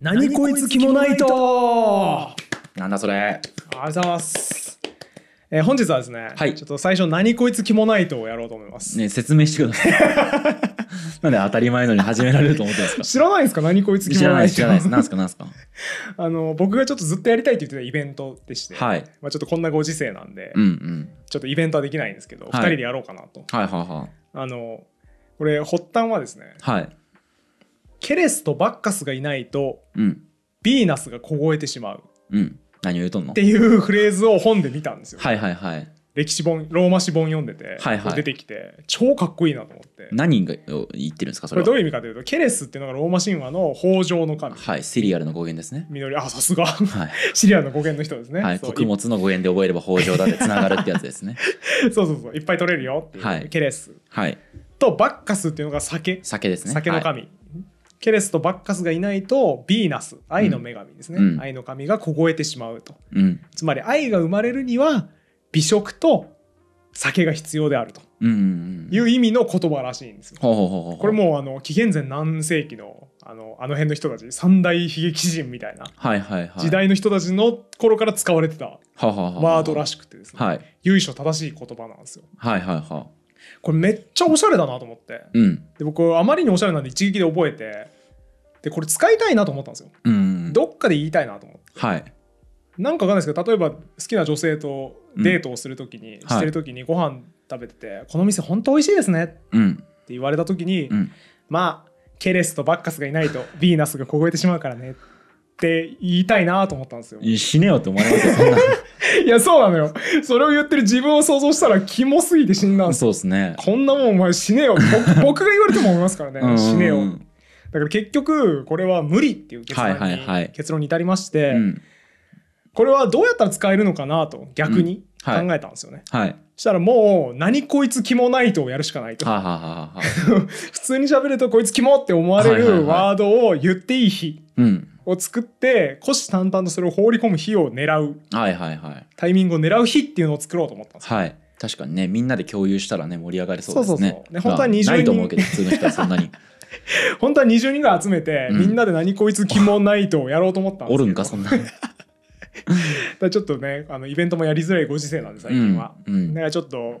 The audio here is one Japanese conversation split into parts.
何こいつキモナイトなんだそれありがとうございますえー、本日はですね、はい、ちょっと最初「何こいつキモナイト」をやろうと思いますね説明してください なんで当たり前のに始められると思ってんですか知らないですか何こいつキモナイト知らないです何すか何すか あの僕がちょっとずっとやりたいって言ってたイベントでして、はい、まあ、ちょっとこんなご時世なんで、うんうん、ちょっとイベントはできないんですけど、はい、2人でやろうかなと、はいはいはい、あのこれ発端はですね、はい、ケレスとバッカスがいないと、うん、ヴィーナスが凍えてしまう、うん、何を言うとんのっていうフレーズを本で見たんですよ、はいはいはい、歴史本ローマ史本読んでて、はいはい、出てきて超かっこいいなと思って何が言ってるんですかそれどういう意味かというとケレスっていうのがローマ神話の豊穣の神はいシリアルの語源ですね緑あさすが、はい、シリアルの語源 の人ですね、はい、穀物の語源で覚えれば豊穣だてつながるってやつですね そうそうそういっぱい取れるよっていう、はい、ケレス、はい、とバッカスっていうのが酒酒ですね酒の神、はいケレスとバッカスがいないとヴィーナス愛の女神ですね、うん、愛の神が凍えてしまうと、うん、つまり愛が生まれるには美食と酒が必要であるという意味の言葉らしいんですよ。これもあの紀元前何世紀のあのあの辺の人たち三大悲劇人みたいな時代の人たちの頃から使われてたワードらしくてですね由緒正しい言葉なんですよ。はいはいはいこれめっちゃおしゃれだなと思って、うん、で僕あまりにおしゃれなんで一撃で覚えてでこれ使いたいなと思ったんですよ、うん、どっかで言いたいなと思って、はい、なんかわかんないですけど例えば好きな女性とデートをする時に、うん、してる時にご飯食べてて、はい、この店本当美味しいですねって言われた時に、まあケレスとバッカスがいないとヴィーナスが凍えてしまうからねって言いたいなと思ったんですよ。死ねよって思われますよ、いや、そうなのよ。それを言ってる自分を想像したら、キモすぎて死んだんですそうですね。こんなもんお前死ねよ。僕が言われても思いますからね、死ねよ。だから結局、これは無理っていう結論に,、はいはい結論に至りまして、これはどうやったら使えるのかなと、逆に。考えたんですよね。はい、したらもう「何こいつキモないとやるしかないと。ははは 普通に喋ると「こいつキモ」って思われるワードを言っていい日、うん、を作って虎視眈々とそれを放り込む日を狙う、はいはいはい、タイミングを狙う日っていうのを作ろうと思ったんですよ。はい確かにねみんなで共有したらね盛り上がりそうですね。そうそうそうで本当は20人、う普通の人はそんなに。本当は20人ぐ集めて、うん、みんなで「何こいつ肝ないと」やろうと思ったんですけどおるんかそんな だちょっとねあのイベントもやりづらいご時世なんで最近は、うんうん、だからちょっと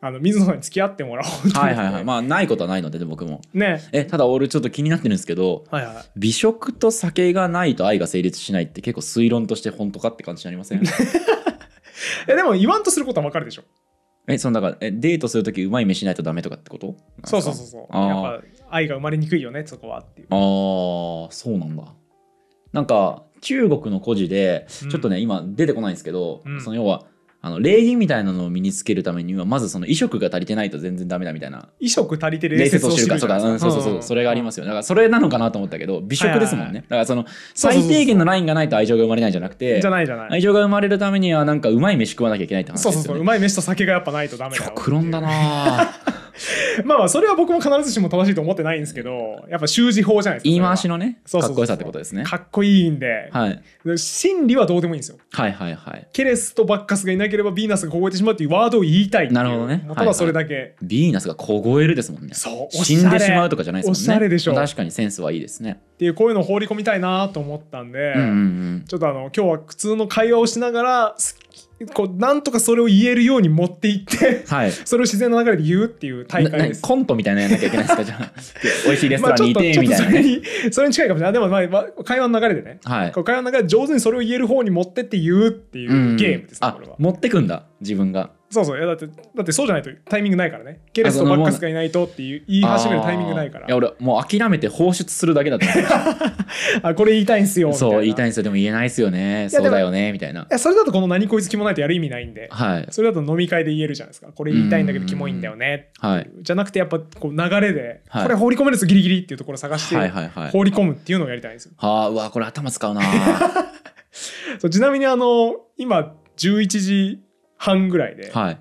あの水野さんに付き合ってもらおうと、はいはいはいまあないことはないので、ね、僕もねえただ俺ちょっと気になってるんですけど、はいはい、美食と酒がないと愛が成立しないって結構推論として本当かって感じになりません えでも言わんとすることは分かるでしょえそのだからえデートする時うまい飯しないとダメとかってことそうそうそうそうやっぱ愛が生まれにくいよねそこはっていうああそうなんだなんか中国の故事で、ちょっとね今出てこないんですけど、うん、その要はあの礼儀みたいなのを身につけるためにはまずその衣食が足りてないと全然ダメだみたいな衣食足りてる礼節を知るかそうか、うん、そうそうそう、それがありますよだからそれなのかなと思ったけど美食ですもんね、だからその最低限のラインがないと愛情が生まれないじゃなくてじゃないじゃない愛情が生まれるためにはなんかうまい飯食わなきゃいけないって話ですよ、ね、そうそうそううまい飯と酒がやっぱないとダメだ極論だな まあそれは僕も必ずしも正しいと思ってないんですけどやっぱ習字法じゃないですか言い回しのねかっこよさってことですねかっこいいんで、はい、真理はどうでもいいんですよはいはいはいケレスとバッカスがいなければヴィーナスが凍えてしまうっていうワードを言いたいなるほどねただそれだけ、はいはい、ヴィーナスが凍えるですもんねそう死んでしまうとかじゃないですもんねおしゃれでしょ確かにセンスはいいですねっていうこういうのを放り込みたいなと思ったんで、うんうんうん、ちょっとあの今日は普通の会話をしながら好きこうなんとかそれを言えるように持っていってはい、それを自然の流れで言うっていう大会です。コントみたいなやんなきゃいけないですかじゃあ 美味しいレストまラあンちょにっいとてちょっみとたいそれにそれに近いかもしれない。でもまあまあ会話の流れでね、はいこう会話の流で上手にそれを言える方に持ってって言うっていうゲームですね、これはあ。持ってくんだ自分がそうそういやだってだってそうじゃないとタイミングないからねケレスとバッカスがいないとっていう言い始めるタイミングないからいや俺もう諦めて放出するだけだった あこれ言いたいんすよそう言いたいんすよでも言えないっすよねそうだよねみたいないやそれだとこの何こいつキモないとやる意味ないんで、はい、それだと飲み会で言えるじゃないですかこれ言いたいんだけどキモいんだよねはい、じゃなくてやっぱこう流れで、はい、これ放り込めるつ、ギリギリっていうところ探して、はいはいはい、放り込むっていうのをやりたいんですよはあうわこれ頭使うな そうちなみにあの今11時半ぐらいで、はい、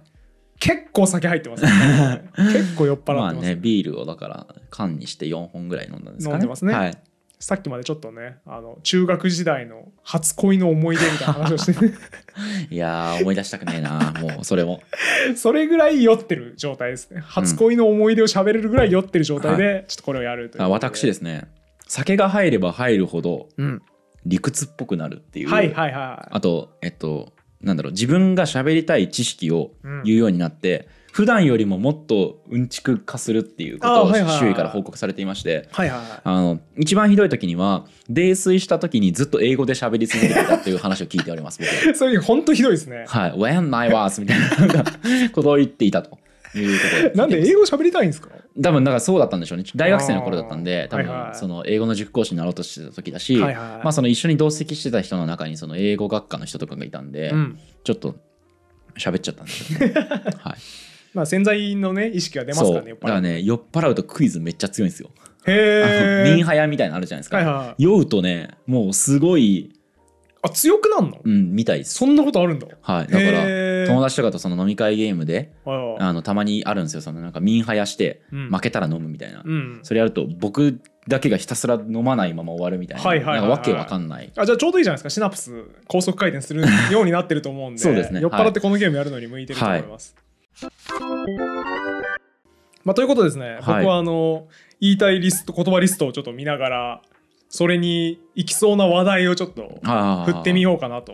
結構酒入ってます、ね、結構酔っ払ってます、ね、まあねビールをだから缶にして4本ぐらい飲んだんですかね飲んでますね、はい、さっきまでちょっとねあの中学時代の初恋の思い出みたいな話をして いや思い出したくねえなもうそれも それぐらい酔ってる状態ですね初恋の思い出を喋れるぐらい酔ってる状態で、うん、ちょっとこれをやるというあ私ですね酒が入れば入るほど、理屈っぽくなるっていう、はいはいはい、あとえっとなんだろう自分が喋りたい知識を言うようになって、うん、普段よりももっとうんちく化するっていうことを周囲から報告されていまして、はいはい、あの一番ひどい時には泥酔した時にずっと英語で喋り続けてたっていう話を聞いております そういう本当ひどいですねはい「When I was」みたいな ことを言っていたということなんで英語喋りたいんですか多分んかそうだったんでしょうね大学生の頃だったんで多分その英語の塾講師になろうとしてた時だし、まあ、その一緒に同席してた人の中にその英語学科の人とかがいたんで、うん、ちょっと喋っちゃったんですよね。はいまあ、潜在のね意識は出ますからね酔っ払うね酔っ払うとクイズめっちゃ強いんですよ。へえ。ミンハヤみたいなのあるじゃないですか、はいはい、酔うとねもうすごいあ強くなんのうんみたいですそんなことあるんだはいだから友達とかとその飲み会ゲームであのたまにあるんですよそのなんかミンハヤして負けたら飲むみたいな、うん、それやると僕だけがひたすら飲まないまま終わるみたいな,、なんかわけわかんないあじゃあちょうどいいじゃないですかシナプス高速回転するようになってると思うんで そうですね 酔っ払ってこのゲームやるのに向いてると思います、はい、まあ、ということですね、僕はあの、言いたいリスト言葉リストをちょっと見ながらそれにいきそうな話題をちょっと振ってみようかなと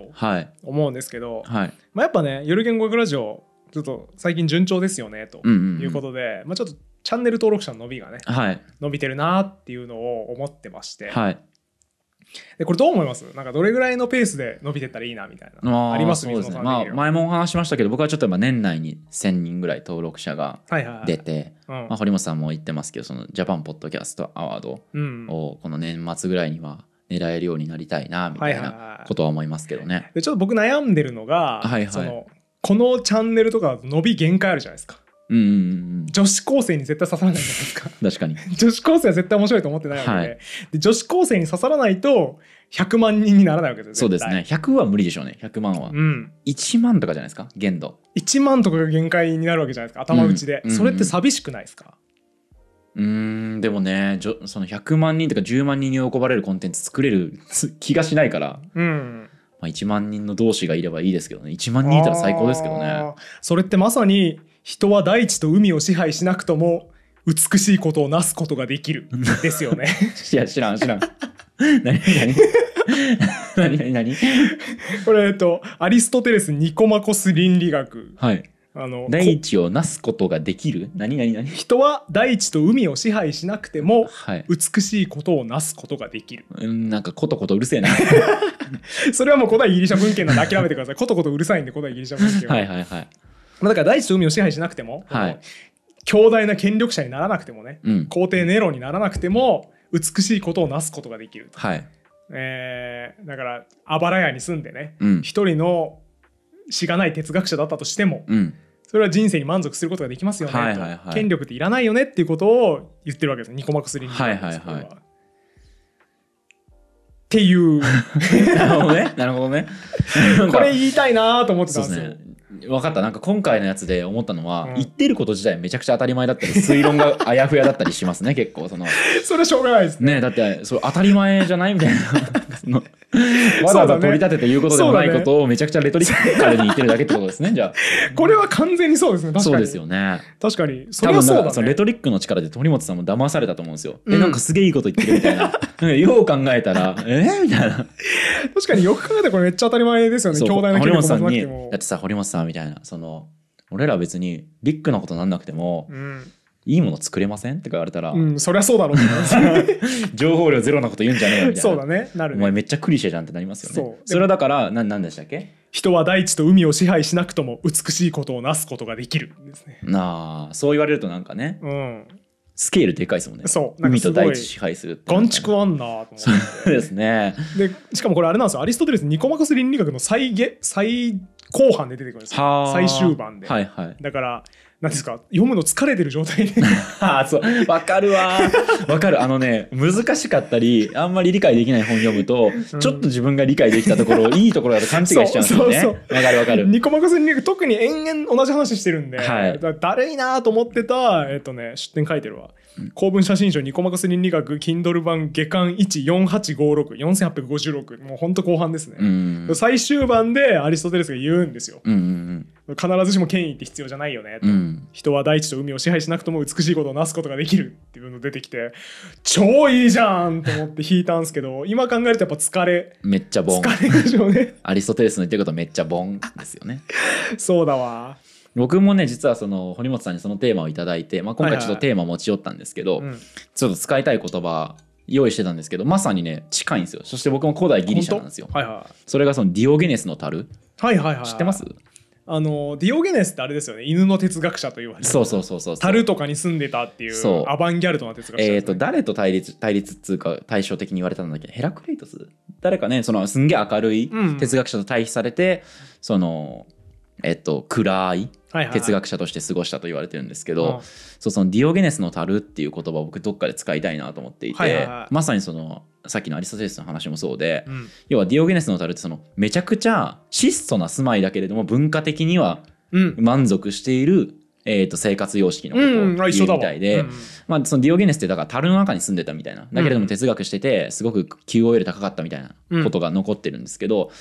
思うんですけど、はい、まあ、やっぱね「夜言語学ラジオ」ちょっと最近順調ですよねということで、うんうんうん、まあ、ちょっとチャンネル登録者の伸びがね、はい、伸びてるなっていうのを思ってまして、はい、でこれどう思いますなんかどれぐらいのペースで伸びてったらいいなみたいなありますね、まあ、前もお話しましたけど僕はちょっと年内に1,000人ぐらい登録者が出て堀本さんも言ってますけどそのジャパンポッドキャストアワードをこの年末ぐらいには狙えるようになりたいなみたいなことは思いますけどね。はいはいはい、でちょっと僕悩んでるのが、はいはい、そのこのチャンネルとか伸び限界あるじゃないですか。うん、女子高生に絶対刺さらないじゃないですか確かに 女子高生は絶対面白いと思ってないわけではい、で女子高生に刺さらないと100万人にならないわけですそうですね100は無理でしょうね100万は、うん、1万とかじゃないですか限度1万とかが限界になるわけじゃないですか頭打ちで、うん、それって寂しくないですかうんでもねその100万人とか10万人に喜ばれるコンテンツ作れる気がしないから、うん、まあ、1万人の同士がいればいいですけどね1万人いたら最高ですけどねそれってまさに人は大地と海を支配しなくとも美しいことをなすことができる ですよねいや知らん知らん 何何 何何何これえっとアリストテレスニコマコス倫理学はいあの大地をなすことができる何何何人は大地と海を支配しなくても、はい、美しいことをなすことができるうんなんかことことうるせえなそれはもう古代ギリシャ文献なんで諦めてくださいことことうるさいんで古代ギリシャ文献ははいはいはいまあ、だから第一と海を支配しなくても、はい、強大な権力者にならなくてもね、うん、皇帝ネロにならなくても美しいことをなすことができると、はい、えー、だからあばら屋に住んでね、うん、一人のしがない哲学者だったとしても、うん、それは人生に満足することができますよね、はいはいはい、権力っていらないよねっていうことを言ってるわけですニコマクスリに、はいはいはい。っていう なるほどね。なるほどね。これ言いたいなと思ってたんですよ。分かったなんか今回のやつで思ったのは、うん言ってること自体めちゃくちゃ当たり前だったり推論があやふやだったりしますね 結構そのそれはしょうがないですねだってそれ当たり前じゃないみたいな そのわざわざ取り立てて言うことでもないことをめちゃくちゃレトリカルに言ってるだけってことですねじゃあこれは完全にそうですね確かにそうですよね確かにそれはそなんうそのレトリックの力で鳥本さんも騙されたと思うんですよ、うえなんかすげえいいこと言ってるみたいなよう考えたら えーみたいな確かによく考えたらこれめっちゃ当たり前ですよね兄弟の距堀も本さんにもだってさ堀本さんみたいなその俺ら別にビッグなことなんなくても、うん、いいもの作れませんって言われたら、うん、そりゃそうだろう 情報量ゼロなこと言うんじゃねえよみたいなそうだねなる、ね、お前めっちゃクリシェじゃんってなりますよねそうそれはだからな何でしたっけ人は大地と海を支配しなくとも美しいことをなすことができるですねなあそう言われるとなんかね、うん、スケールでかいですもんね。そう。海と大地支配するって。眼畜あんなとそうですね。で、しかもこれあれなんですよ。アリストテレスニコマコス倫理学の最下、最後半で出てくるんですよ最終版で、はいはい、だから何ですか読むの疲れてる状態で あそうわかるわわかるあのね難しかったりあんまり理解できない本読むと、うん、ちょっと自分が理解できたところ いいところだと勘違いしちゃうんですよねわかるわかるニコマコ戦に特に延々同じ話してるんで、はい、だだるいなと思ってたえっ、とね出典書いてるわ公文写真書ニコマコス倫理学 Kindle 版月刊148564856もうほんと後半ですね、うんうん、最終版でアリストテレスが言うんですよ、うんうん、必ずしも権威って必要じゃないよね、うん、人は大地と海を支配しなくとも美しいことをなすことができるっていうの出てきて超いいじゃんと思って引いたんですけど 今考えるとやっぱ疲れめっちゃボン疲れでしょうねアリストテレスの言ってることめっちゃボンですよねそうだわ僕もね実はその堀本さんにそのテーマを頂いて、まあ、今回ちょっとテーマ持ち寄ったんですけど、はいはいはい、ちょっと使いたい言葉用意してたんですけどまさにね近いんですよそして僕も古代ギリシャなんですよ、はいはい、それがそのディオゲネスの樽、はいはいはい、知ってますあのディオゲネスってあれですよね犬の哲学者と言われてそうそうそうそう樽とかに住んでたっていうアバンギャルドな哲学者、ね、えっ、ー、と誰と対立対立っつうか対照的に言われたんだっけヘラクレイトス誰かねそのすんげえ明るい哲学者と対比されて、うん、そのえっと、暗い哲学者として過ごしたと言われてるんですけど、はいはい、そうそのディオゲネスの樽っていう言葉を僕どっかで使いたいなと思っていて、はいはいはい、まさにそのさっきのアリストテレスの話もそうで、うん、要はディオゲネスの樽ってそのめちゃくちゃ質素な住まいだけれども文化的には満足している、うん、えー、と生活様式のことを言うみたいで、うんうん、まあ、そのディオゲネスってだから樽の中に住んでたみたいなだけれども哲学しててすごく QOL 高かったみたいなことが残ってるんですけど、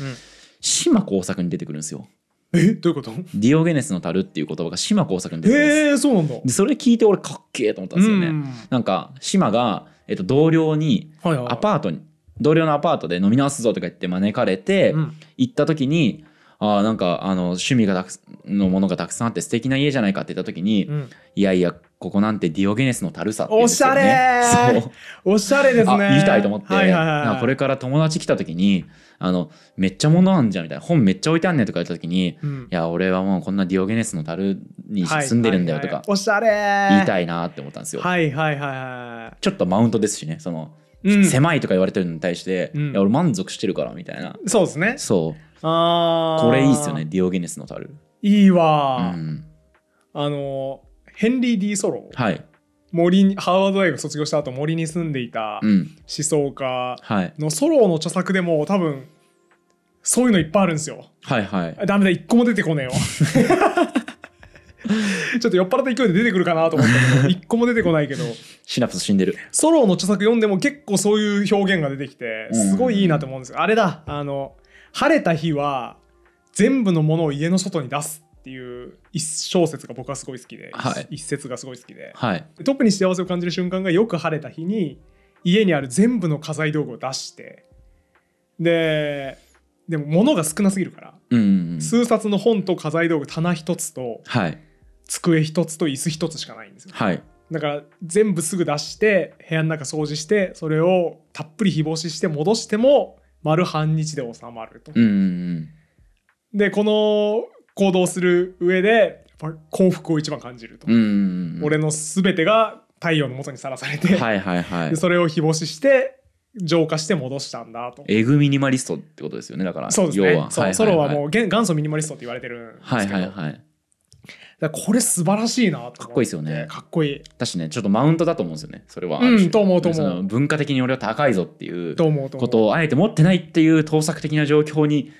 島耕作に出てくるんですよ。えどういうことディオゲネスの樽っていう言葉が島耕作に出てるんですえそうなんだでそれ聞いて俺かっけえと思ったんですよね、うん、なんか島が、えっと、同僚にアパートに、はいはい、同僚のアパートで飲み直すぞとか言って招かれて、うん、行った時にあなんかあの趣味がたくのものがたくさんあって素敵な家じゃないかって言った時に、うん、いやいやここなんてディオゲネスのたるさって、おしゃれそうおしゃれですね言いたいと思って、はいはいはい、これから友達来た時にあのめっちゃ物あんじゃんみたいな本めっちゃ置いてあんねんとか言った時に、うん、いや俺はもうこんなディオゲネスの樽に住んでるんだよとか、おしゃれ言いたいなって思ったんですよ。はいはいはい、はい。ちょっとマウントですしねその、うん、狭いとか言われてるのに対して、うん、いや俺満足してるからみたいなそうですねそうあこれいいっすよねディオゲネスの樽いいわ、うん、あのヘンリー・ディ・ソロ、はい、森にハーバード大学卒業した後森に住んでいた思想家のソロの著作でも多分そういうのいっぱいあるんですよ。はいはい。ダメだ、一個も出てこねえよ。ちょっと酔っ払った勢いで出てくるかなと思ったけど、一個も出てこないけど。シナプス死んでる。ソロの著作読んでも結構そういう表現が出てきて、すごいいいなと思うんですあれだ、あの、晴れた日は全部のものを家の外に出すっていう一小節が僕はすごい好きで、はい一節がすごい好きで、はい特に幸せを感じる瞬間がよく晴れた日に家にある全部の家財道具を出してででも物が少なすぎるから、うんうんうん数冊の本と家財道具棚一つとはい机一つと椅子一つしかないんですよはいだから全部すぐ出して部屋の中掃除してそれをたっぷり日干しして戻しても丸半日で収まると、うんうんでこの行動する上で幸福を一番感じると、俺の全てが太陽のもとにさらされて、はいはいはい、それを日干しして浄化して戻したんだとえぐミニマリストってことですよねだからそうですねそうソロはもう元祖ミニマリストって言われてるんですけどはいはいはいこれ素晴らしいなかっこいいですよねかっこいいだしねちょっとマウントだと思うんですよねそれはうんと思うと思う文化的に俺は高いぞっていうことをあえて持ってないっていう盗作的な状況に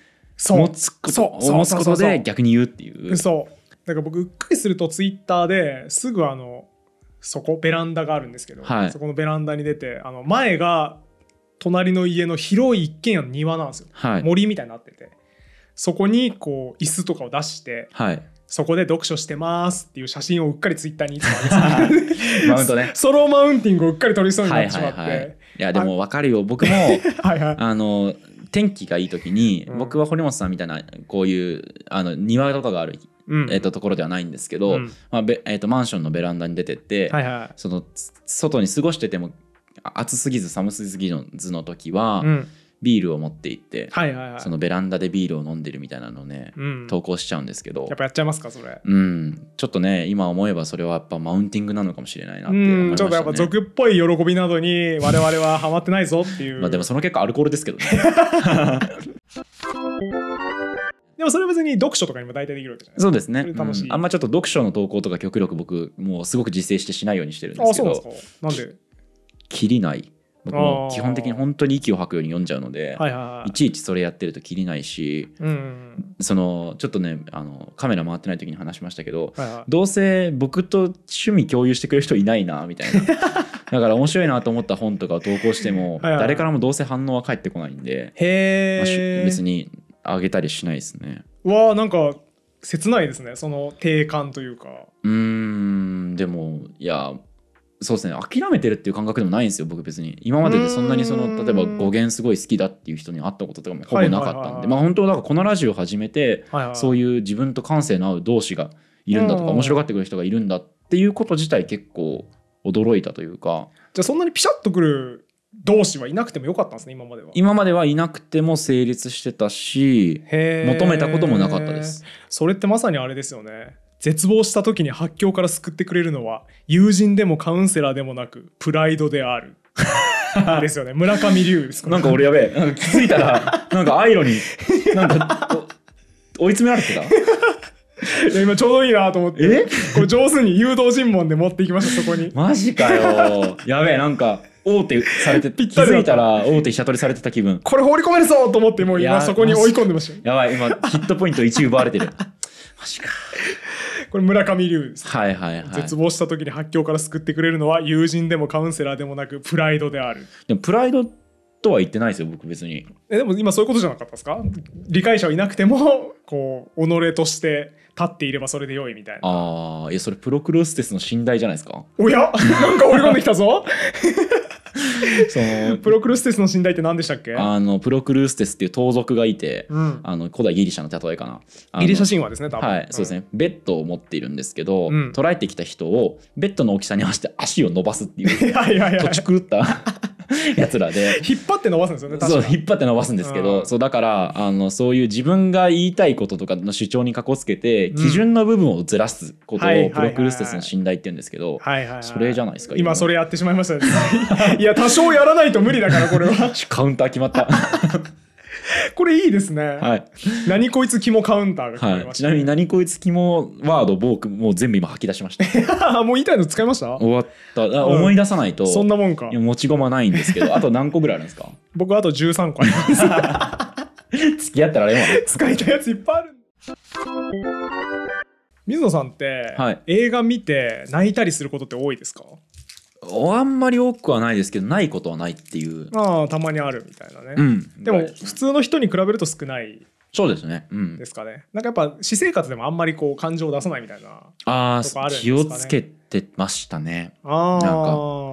持つこと持つことで逆に言うっていうそうだから僕うっかりするとツイッターですぐあのそこベランダがあるんですけど、はい、そこのベランダに出てあの前が隣の家の広い一軒家の庭なんですよ、はい、森みたいになっててそこにこう椅子とかを出して、はい、そこで読書してますっていう写真をうっかりツイッターにいつもげて マウントね ソロマウンティングをうっかり取りそうになってしまって、はいはいはい、いやでも分かるよ僕もはい、あの天気がいい時に、うん、僕は堀本さんみたいなこういうあの庭とかがある、うん、えー、とところではないんですけど、まあべえーと、とマンションのベランダに出てって、はいはい、その外に過ごしてても暑すぎず寒すぎずの時は、うんビールを持って行って、はいはいはい、そのベランダでビールを飲んでるみたいなのをね、うん、投稿しちゃうんですけどやっぱやっちゃいますかそれうんちょっとね今思えばそれはやっぱマウンティングなのかもしれないなって、ね、ちょっとやっぱ俗っぽい喜びなどに我々はハマってないぞっていうまあでもその結果アルコールですけどね でもそれは別に読書とかにも大体できるわけじゃないですか。そうですね。楽しい、うん、あんまちょっと読書の投稿とか極力僕もうすごく自制してしないようにしてるんですけど。あ、そうなんですか。なんで切りない。も基本的に本当に息を吐くように読んじゃうので、はいはい、いちいちそれやってるときりないし、うん、そのちょっとねあのカメラ回ってない時に話しましたけど、はいはい、どうせ僕と趣味共有してくれる人いないなみたいな だから面白いなと思った本とかを投稿してもはい、誰からもどうせ反応は返ってこないんで、まあ、別にあげたりしないですね。わなんか切ないですねその定感というか。うんでもいやそうですね諦めてるっていう感覚でもないんですよ僕別に今まででそんなにその例えば語源すごい好きだっていう人に会ったこととかもほぼなかったんでまあ本当だからこのラジオ始めて、はいはい、そういう自分と感性の合う同士がいるんだとか面白がってくる人がいるんだっていうこと自体結構驚いたというかじゃあそんなにピシャッとくる同士はいなくてもよかったんですね今までは今まではいなくても成立してたし求めたこともなかったですそれってまさにあれですよね絶望した時に発狂から救ってくれるのは友人でもカウンセラーでもなくプライドである ですよね村上龍ですなんか俺やべえなんか気づいたらなんかアイロになんか追い詰められてた今ちょうどいいなと思ってこれ上手に誘導尋問で持っていきましたそこにマジかよやべえなんか大手されて 気づいたら大手飛車取りされてた気分これ放り込めるぞと思ってもう今そこに追い込んでましたやばい今ヒットポイント1奪われてる マジかこれ村上龍です、はいはいはい、絶望した時に発狂から救ってくれるのは友人でもカウンセラーでもなくプライドであるでもプライドとは言ってないですよ僕別にえでも今そういうことじゃなかったですか理解者はいなくてもこう己として立っていればそれで良いみたいなあいやそれプロクルーステスの信頼じゃないですかおや なんか追い込んできたぞそのプロクルステスの信頼って何でしたっけあのプロクルステスっていう盗賊がいて、うん、あの古代ギリシャの例えかなギリシャ神話ですね多分はい、うん、そうですねベッドを持っているんですけど、うん、捕らえてきた人をベッドの大きさに合わせて足を伸ばすっていうとち狂ったや つらで引っ張って伸ばすんですよねそう引っ張って伸ばすんですけど、うん、そうだからあのそういう自分が言いたいこととかの主張にかこつけて、基準の部分をずらすことをプロクルステスの信頼って言うんですけど、はいはいはい、それじゃないですか今それやってしまいましたね いや多少やらないと無理だからこれは カウンター決まった これいいですね。はい。何こいつ肝カウンターがねはい、ちなみに何こいつ肝ワード僕もう全部今吐き出しました。もう言いたいの使いました終わった。あうん、思い出さないと。そんなもんか。持ち駒ないんですけど、あと何個ぐらいあるんですか僕あと13個あります。付き合ったらあれ使いたいやついっぱいある。水野さんって、はい、映画見て泣いたりすることって多いですかあんまり多くはないですけどないことはないっていうああたまにあるみたいなね、うん、でも普通の人に比べると少ないそうですね、うん、ですかねなんかやっぱ私生活でもあんまりこう感情を出さないみたいなああ、気をつけてましたねあな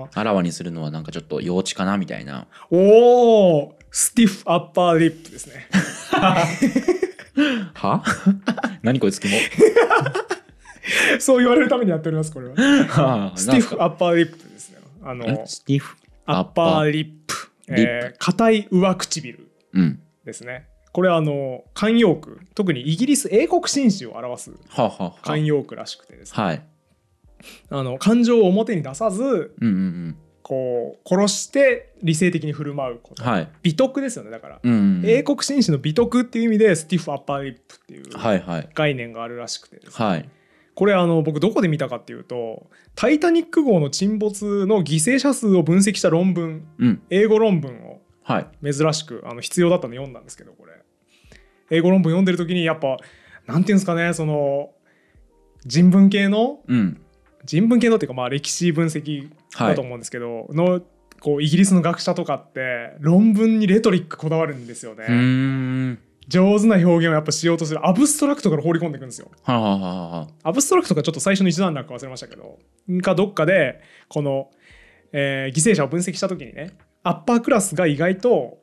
んかあらわにするのはなんかちょっと幼稚かなみたいなおおスティフアッパーリップですね は 何こいつきも そう言われるためにやっておりますこれは。はあ、スティフアッパーリップあのスティフアッパーリップえー、硬い上唇ですね、うん、これあの慣用句特にイギリス英国紳士を表す慣用句らしくてですね、はい、あの感情を表に出さず、うんうんうんこう殺して理性的に振る舞うこと、はい、美徳ですよねだから、うんうんうん、英国紳士の美徳っていう意味でスティフ・アッパーリップっていう概念があるらしくて、ねはいはい、これあの僕どこで見たかっていうと「タイタニック号」の沈没の犠牲者数を分析した論文、うん、英語論文を、はい、珍しくあの必要だったので読んだんですけどこれ英語論文読んでる時にやっぱなんていうんですかねその人文系の、うん、人文系のっていうかまあ歴史分析だと思うんですけど、はい、のこうイギリスの学者とかって論文にレトリックこだわるんですよね。上手な表現をやっぱしようとするアブストラクトから放り込んでいくんですよ。はあはあはあ、アブストラクトがちょっと最初の一段落か忘れましたけどかどっかでこの、えー、犠牲者を分析した時にねアッパークラスが意外と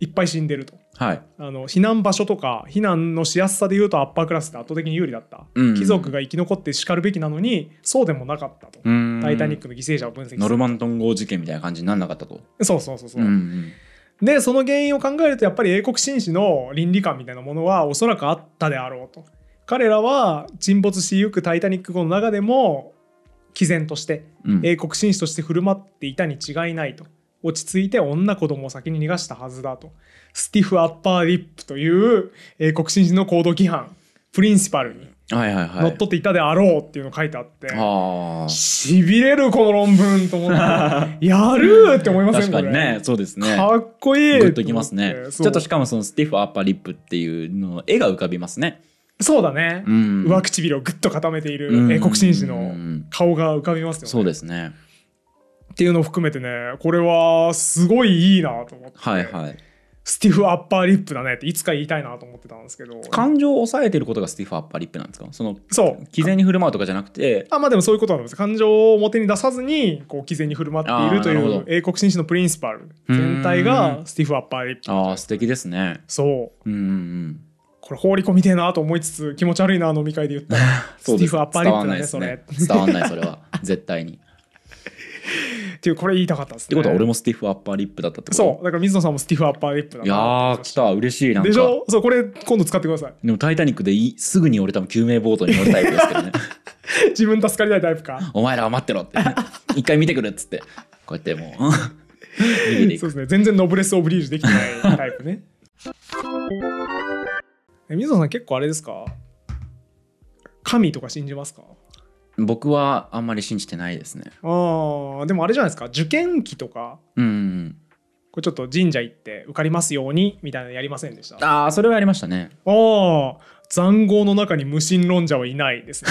いっぱい死んでると、はい、あの避難場所とか避難のしやすさでいうとアッパークラスって圧倒的に有利だった、うんうん、貴族が生き残ってしかるべきなのにそうでもなかったと「タイタニック」の犠牲者を分析ノルマントン号事件みたいな感じにならなかったとそうそうそうそう、うんうんでその原因を考えるとやっぱり英国紳士の倫理観みたいなものはおそらくあったであろうと彼らは沈没しゆく「タイタニック」号の中でも毅然として英国紳士として振る舞っていたに違いないと、うん、落ち着いて女子供を先に逃がしたはずだとスティフ・アッパー・リップという英国紳士の行動規範プリンシパルに乗っ取っていたであろうっていうの書いてあってしびれるこの論文と思って やるって思いませんかねかっこいいきますねちょっとしかもそのスティフアッパーリップっていうの絵が浮かびますねそうだね、うん、上唇をぐっと固めている英国紳の顔が浮かびますよねそうですねっていうのを含めてねこれはすごいいいなと思ってはいはいスティフアッパーリップだねっていつか言いたいなと思ってたんですけど感情を抑えてることがスティフアッパーリップなんですかそのそう毅然に振る舞うとかじゃなくてあまあでもそういうことなんです感情を表に出さずにこう毅然に振る舞っているという英国紳士のプリンシパル全体がスティフアッパーリップああ素敵ですねそううんこれ放り込みてえなと思いつつ気持ち悪いな飲み会で言ったら スティフアッパーリップだねそれ伝わんないそれは絶対にっていうこれ言いたかったです、ね、ってことは俺もスティフアッパーリップだったってことそうだから水野さんもスティフアッパーリップだいやー来た嬉しいなでしょそうこれ今度使ってくださいでも「タイタニックで」ですぐに俺多分救命ボートに乗るタイプですけどね 自分助かりたいタイプかお前らは待ってろって一回見てくれっつってこうやってもう そうですね全然ノブレス・オブリージュできてないタイプね水野さん結構あれですか神とか信じますか僕はあんまり信じてないですねああでもあれじゃないですか受験期とかうん、これちょっと神社行って受かりますようにみたいなのやりませんでしたああそれはやりましたねああ塹壕の中に無神論者はいないですね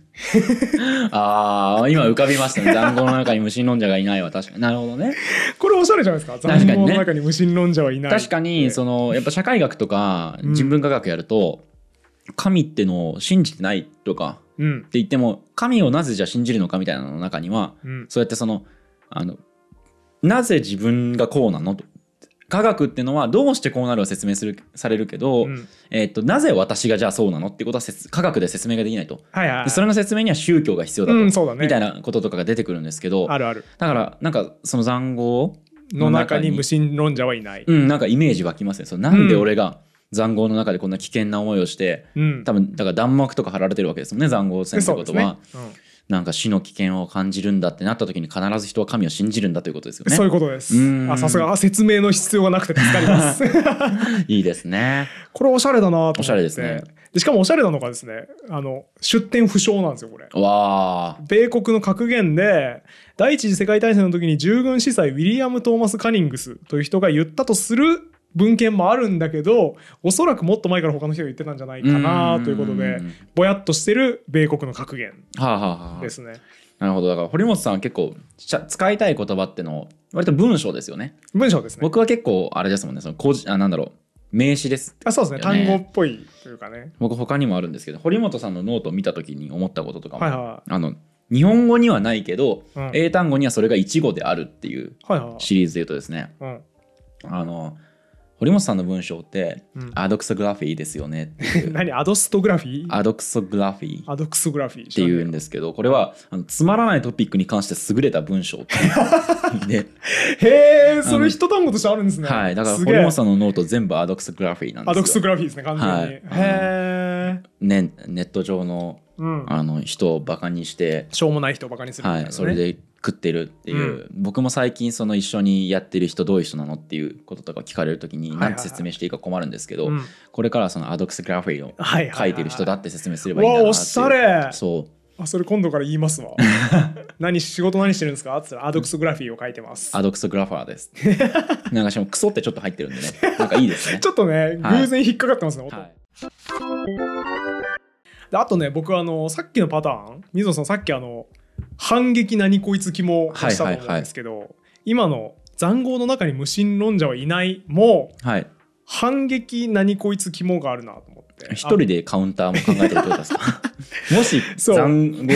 ああ今浮かびましたね 残酷の中に無神論者がいないは確かになるほどねこれおしゃれじゃないですか残確かにねの中に無神論者はいない確かにそのやっぱ社会学とか人文科学やると、神ってのを信じてないとかうん、って言っても神をなぜじゃ信じるのかみたいなの中には、うん、そうやってそのあのなぜ自分がこうなのと科学ってのはどうしてこうなるは説明するされるけど、うん、えーっと、なぜ私がじゃあそうなのってことは科学で説明ができないと、はいはいそれの説明には宗教が必要だと、うんね、みたいなこととかが出てくるんですけどだからなんかその残壕。の中に無神論者はいない、うん、なんかイメージ湧きますねそのなんで俺が、塹壕の中でこんな危険な思いをして、うん、多分だから弾幕とか貼られてるわけですもんね塹壕戦ってことは、ねうん、なんか死の危険を感じるんだってなった時に必ず人は神を信じるんだということですよねそういうことですあさすが説明の必要がなくて助かります いいですね これおしゃれだなおしゃれですねでしかもおしゃれなのがですねあの出典不詳なんですよこれわ米国の格言で第一次世界大戦の時に従軍司祭ウィリアム・トーマス・カニングスという人が言ったとする文献もあるんだけどおそらくもっと前から他の人が言ってたんじゃないかなということでぼやっとしてる米国の格言ですね。はあはあ、なるほどだから堀本さんは結構使いたい言葉っての割と文章ですよね。文章ですね。僕は結構あれですもんねその個じあなんだろう名詞です、ね、あそうですね単語っぽいというかね。僕他にもあるんですけど堀本さんのノートを見た時に思ったこととかも、はいはい、あの日本語にはないけど、うん、英単語にはそれが一語であるっていうシリーズで言うとですね、はいはいうん、あの。堀本さんの文章って、うん、アドクソグラフィーですよね 何アドストグラフィーアドクソグラフィーアドクソグラフィーっていうんですけどこれはあのつまらないトピックに関して優れた文章って でへえそれ一単語としてあるんですねはいだから堀本さんのノート全部アドクソグラフィーなんですアドクソグラフィーですね完全に、はい、へえ、ね、ネット上のうん、あの人をバカにしてしょうもない人をバカにする、ねはい、それで食ってるっていう、うん、僕も最近その一緒にやってる人どういう人なのっていうこととか聞かれる時に何て説明していいか困るんですけど、はいはいはい、これからそのアドクスグラフィーを書いてる人だって説明すればいいんだなっていう。はいはいはいそうあそれ今度から言いますわ 何仕事何してるんですかっつったらアドクスグラフィーを書いてます、アドクスグラファーです なんかしかもクソってちょっと入ってるんでねなんかいいですねちょっとね、はい、偶然引っかかってますね、はい、であとね僕あのさっきのパターン水野さんさっきあの反撃何こいつ気もしたと思うんですけど、今の塹壕の中に無神論者はいないもはい、反撃何こいつ肝があるなと思って一人でカウンターも考えてるってことですか もし塹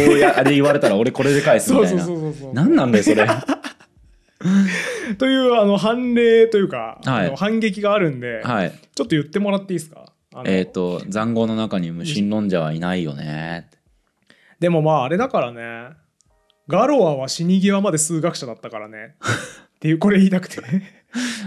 壕やあれ言われたら俺これで返すみたいな何なんだよそれ というあの判例というか、はい、反撃があるんで、はい、ちょっと言ってもらっていいですかえっ、ー、と塹壕の中に無神論者はいないよねでもまああれだからねガロアは死に際まで数学者だったからねっていうこれ言いたくて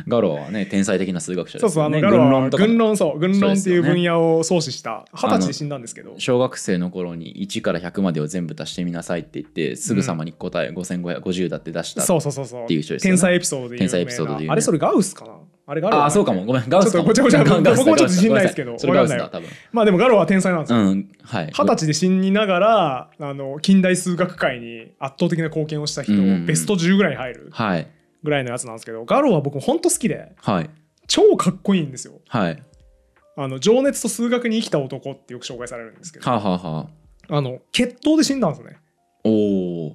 ガロアはね天才的な数学者です、ね、そうそうあのガロアは軍論そう軍論っていう分野を創始した二十歳で死んだんですけど小学生の頃に1から100までを全部足してみなさいって言ってすぐさまに答え5550だって出したっていう人です、ねうん、そうそうそうそう天才エピソードで有名な天才エピソードで有名あれそれガウスかなあれガロあ、そうかも。ごめん。ガウスちょっとごちゃごちゃ。僕もちょっと自信ないですけど。それガウスだ、多分。まあでもガロは天才なんですよ。うん。はい。二十歳で死にながら、あの、近代数学界に圧倒的な貢献をした人、ベスト10ぐらいに入る。はい。ぐらいのやつなんですけど、ガロは僕も本当好きで、はい。超かっこいいんですよ。はい。あの、情熱と数学に生きた男ってよく紹介されるんですけど。はははあの、決闘で死んだんですね。お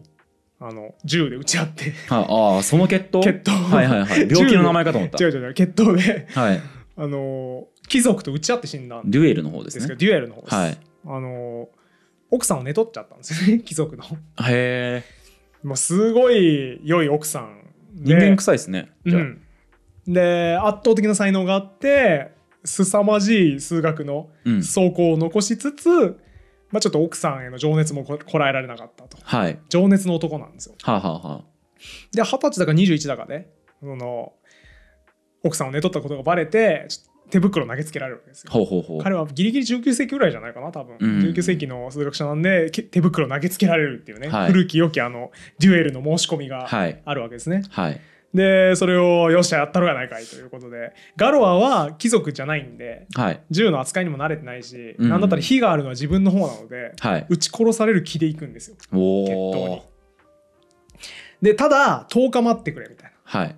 お。あの銃で撃ち合ってああその血統血統はいはいはい病気の名前かと思った違う違う違う血統で、はい、あの貴族と撃ち合って死んだデュエルの方ですねデュエルの方です、はい、あの奥さんを寝取っちゃったんですよね 貴族のへえもうすごい良い奥さん人間臭いですねうん、で圧倒的な才能があって凄まじい数学の走行を残しつつ、うんまあ、ちょっと奥さんへの情熱もこらえられなかったと、はい、情熱の男なんですよ。はあ、ははあ、で二十歳だか21だかで、ね、その奥さんを寝取ったことがバレて手袋投げつけられるわけですよ。ほうほうほう彼はギリギリ19世紀ぐらいじゃないかな多分、うん、19世紀の数学者なんで手袋投げつけられるっていうね、はい、古き良きあのデュエルの申し込みがあるわけですね。はい、はいでそれをよっしゃやったろやないかいということでガロアは貴族じゃないんで、はい、銃の扱いにも慣れてないし、うん、何だったら火があるのは自分の方なので、はい、撃ち殺される気でいくんですよ決闘に。でただ10日待ってくれみたいな、はい、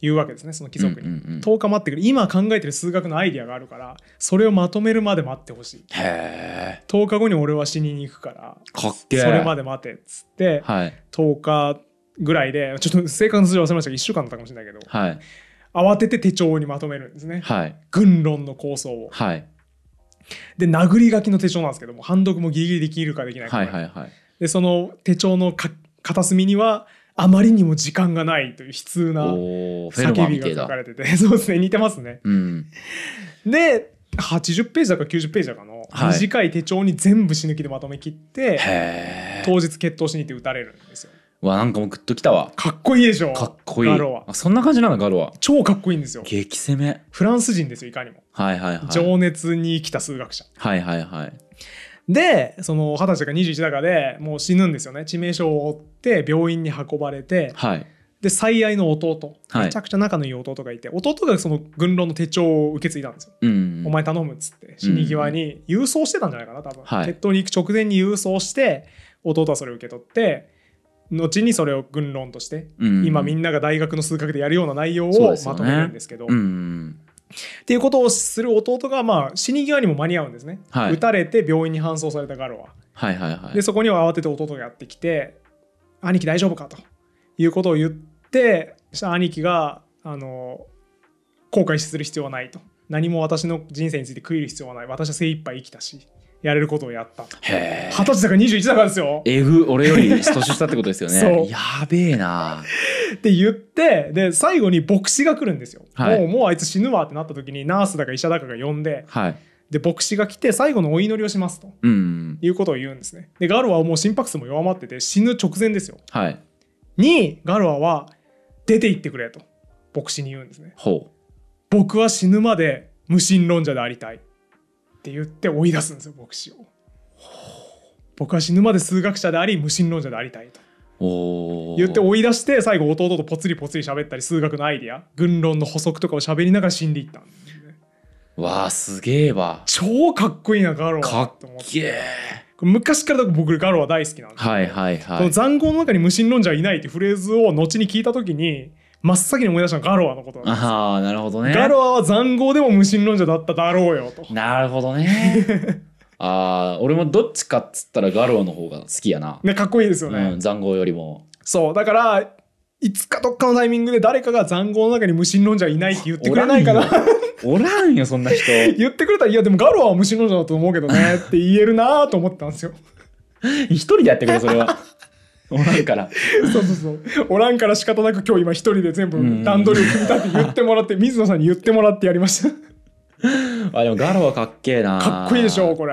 言うわけですねその貴族に、うんうんうん、10日待ってくれ今考えてる数学のアイディアがあるからそれをまとめるまで待ってほしいへ10日後に俺は死にに行くからかっけそれまで待てっつって、はい、10日ぐらいでちょっと正確な数字忘れましたけど1週間だったかもしれないけど、はい、慌てて手帳にまとめるんですね、はい、軍論の構想を。はい、で殴り書きの手帳なんですけども判読もギリギリできるかできないか、はいはいはい、でその手帳の片隅にはあまりにも時間がないという悲痛な叫びが書かれてて そうですね似てますね。うん、で80ページだか90ページだかの短い手帳に全部死ぬ気でまとめきって、当日決闘しに行って打たれるんですよ。わなんかもうグッときたわかっこいいでしょかっこいいガロあそんな感じなのガロア超かっこいいんですよ激攻めフランス人ですよいかにもはいはいはい情熱に生きた数学者はいはいはいでその二十歳か21だかでもう死ぬんですよね致命傷を負って病院に運ばれて、はい、で最愛の弟、はい、めちゃくちゃ仲のいい弟がいて、弟がその軍論の手帳を受け継いだんですよ、うん、お前頼むっつって死に際に郵送してたんじゃないかな多分、はい、鉄塔に行く直前に郵送して弟はそれを受け取って後にそれを軍論として、うん、今みんなが大学の数学でやるような内容をまとめるんですけど。っていうことをする弟がまあ死に際にも間に合うんですね、はい、撃たれて病院に搬送されたガロは,、はいはいはい、でそこには慌てて弟がやってきて「兄貴大丈夫か?」ということを言って兄貴があの後悔する必要はないと何も私の人生について悔いる必要はない私は精一杯生きたしやれることをやった二十歳だから十一だからですよえぐ俺より年下ってことですよね やべえなって言ってで最後に牧師が来るんですよ、はい、もうもうあいつ死ぬわってなった時にナースだか医者だかが呼んで、はい、で牧師が来て最後のお祈りをしますと、うん、いうことを言うんですねでガロアもう心拍数も弱まってて死ぬ直前ですよ、はい、にガロアは出て行ってくれと牧師に言うんですね僕は死ぬまで無神論者でありたいって言って追い出すんですよ牧師を。僕は死ぬまで数学者であり無神論者でありたいと。言って追い出して最後弟とぽつりぽつり喋ったり数学のアイディア軍論の補足とかを喋りながら死んでいったわあすげえわ超かっこいいなガロアかっけえ昔から僕ガロア大好きなんです、はいはいはい、その残酷の中に無神論者はいないってフレーズを後に聞いた時に真っ先に思い出したのガロアのことなんですああなるほどねガロアは塹壕でも無神論者だっただろうよとなるほどね ああ俺もどっちかっつったらガロアの方が好きやな、ね、かっこいいですよね、うん、塹壕よりもそうだからいつかどっかのタイミングで誰かが塹壕の中に無神論者いないって言ってくれないかなおらんよそんな人 言ってくれたらいやでもガロアは無神論者だと思うけどねって言えるなと思ったんですよ 一人でやってくれそれはおらんからそうそうそうおらんから仕方なく今日今一人で全部段取りを組み立てて言ってもらって水野さんに言ってもらってやりました あでもガロはかっけえなかっこいいでしょこれ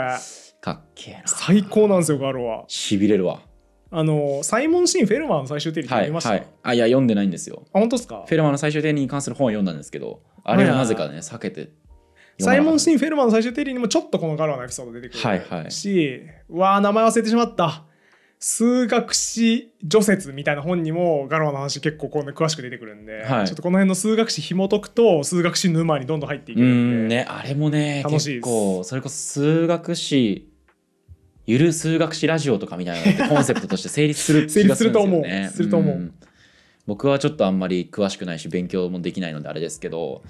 かっけえな最高なんですよガロはしびれるわあのサイモン・シン・フェルマーの最終定理読みました、はいはい、あいや読んでないんですよあ本当ですかフェルマーの最終定理に関する本を読んだんですけどあれはなぜかね、避けてサイモン・シン・フェルマンの最終定理にもちょっとこのガロアのエピソード出てくるし、はいはい、わあ名前忘れてしまった数学史除雪みたいな本にもガロアの話結構こう詳しく出てくるんで、はい、ちょっとこの辺の数学史紐解くと数学史沼にどんどん入っていけるんでねあれもね楽しい結構それこそ数学史ゆる数学史ラジオとかみたいなコンセプトとして成立する気がするんですよね。すると思う。う僕はちょっとあんまり詳しくないし勉強もできないのであれですけど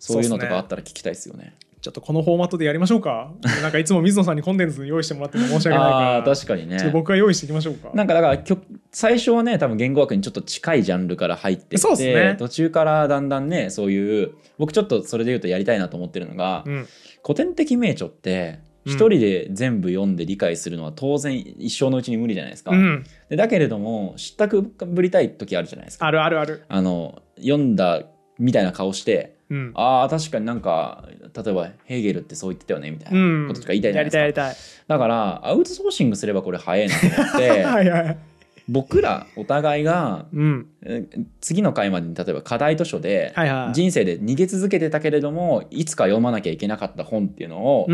そういうのとかあったら聞きたいですよね。ちょっとこのフォーマットでやりましょうかなんかいつも水野さんにコンテンツ用意してもらっても申し訳ないからあ確かにね僕が用意していきましょうかなんかだから最初はね多分言語学にちょっと近いジャンルから入ってそうです、ね、途中からだんだんねそういう僕ちょっとそれで言うとやりたいなと思ってるのが、うん、古典的名著って一人で全部読んで理解するのは当然一生のうちに無理じゃないですか、うん、でだけれども知ったくぶりたい時あるじゃないですかあるあるあるあの読んだみたいな顔してうん、ああ確かになんか例えばヘーゲルってそう言ってたよねみたいなこととか言いたいじゃないですか、うん、やりたいやりたいだからアウトソーシングすればこれ早いなと思って はいはい僕らお互いが、うん、次の回までに例えば課題図書で、人生で逃げ続けてたけれどもいつか読まなきゃいけなかった本っていうのを、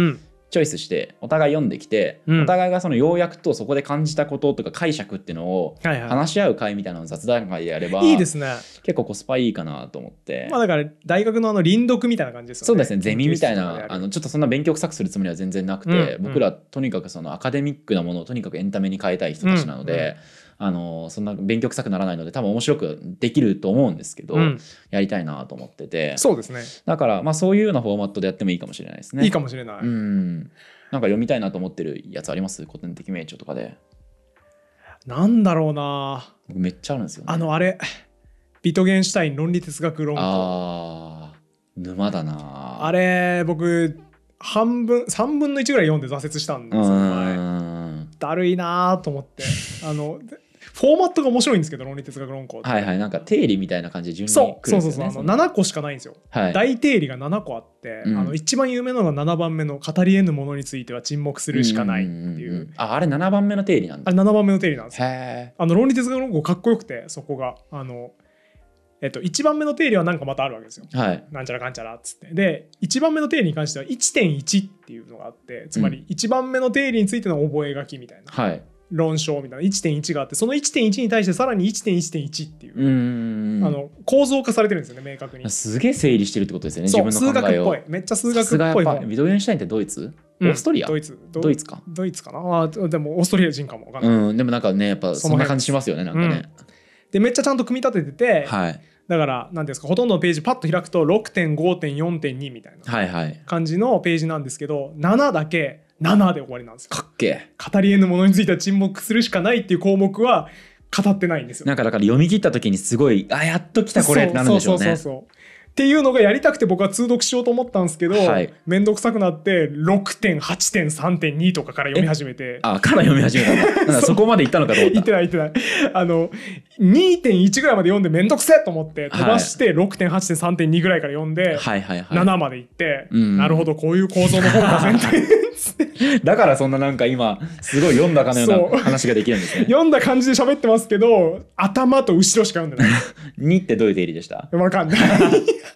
チョイスしてお互い読んできて、うん、お互いがその要約とそこで感じたこととか解釈っていうのを話し合う会みたいなの雑談会でやれば、はいはい、いいですね結構コスパいいかなと思ってまあだから大学のあの林読みたいな感じですよねそうですねゼミみたいなあのちょっとそんな勉強臭くするつもりは全然なくて、うん、僕らとにかくそのアカデミックなものをとにかくエンタメに変えたい人たちなので、うんあのそんな勉強臭くならないので多分面白くできると思うんですけど、うん、やりたいなと思っててそうですねだから、まあ、そういうようなフォーマットでやってもいいかもしれないですねいいかもしれない、うん、なんか読みたいなと思ってるやつあります古典的名著とかでなんだろうなめっちゃあるんですよ、ね、あのあれビトゲンシュタイン論理哲学論考あ沼だなあれ僕半分3分の1ぐらい読んで挫折したんですよだるいなと思ってあのフォーマットが面白いんですけど論理哲学論考はいはいなんか定理みたいな感じで順に来るんですよ、ね、そうそうそうそう7個しかないんですよ、はい、大定理が7個あって、うん、あの一番有名なのが7番目の語り得ぬものについては沈黙するしかないっていう,、うん、うん、ああれ7番目の定理なんだあれ7番目の定理なんですよあの論理哲学論考かっこよくてそこがあのえっと、1番目の定理は何かまたあるわけですよ。はい、なんちゃらかんちゃらっつって。で1番目の定理に関しては1.1っていうのがあってつまり1番目の定理についての覚書みたいな、はい、論証みたいな1.1があってその1.1に対してさらに1.1.1っていうあの構造化されてるんですよね明確にすげえ整理してるってことですよねそう自分の考え数学っぽいめっちゃ数学っぽいビドゲンシュタインってドイツオーストリア、ドイツドイツかドイツかなあでもオーストリア人かもかうんでもなんかねやっぱそんな感じしますよねなんかね、でめっちゃちゃんと組み立ててて、はい、だから何ですかほとんどのページパッと開くと6.5.4.2みたいな感じのページなんですけど、7だけ7で終わりなんですよ。かっけ語り得ぬものについては沈黙するしかないっていう項目は語ってないんですよ。なんかだから読み切った時にすごいあやっときたこれってなるんでしょうね。そうそうそうそうっていうのがやりたくて僕は通読しようと思ったんですけど、はい、面倒くさくなって6.8.3.2とかから読み始めてあから読み始めたんだそこまでいったのかと思ったいってないいってないあの2.1ぐらいまで読んで面倒くせえと思って飛ばして6.8.3.2ぐらいから読んで、はいい、7までいって、なるほどこういう構造の本が全体 だからそんななんか今すごい読んだかのような話ができるんですね読んだ感じで喋ってますけど頭と後ろしか読んでない2 ってどういう定理でしたわかんない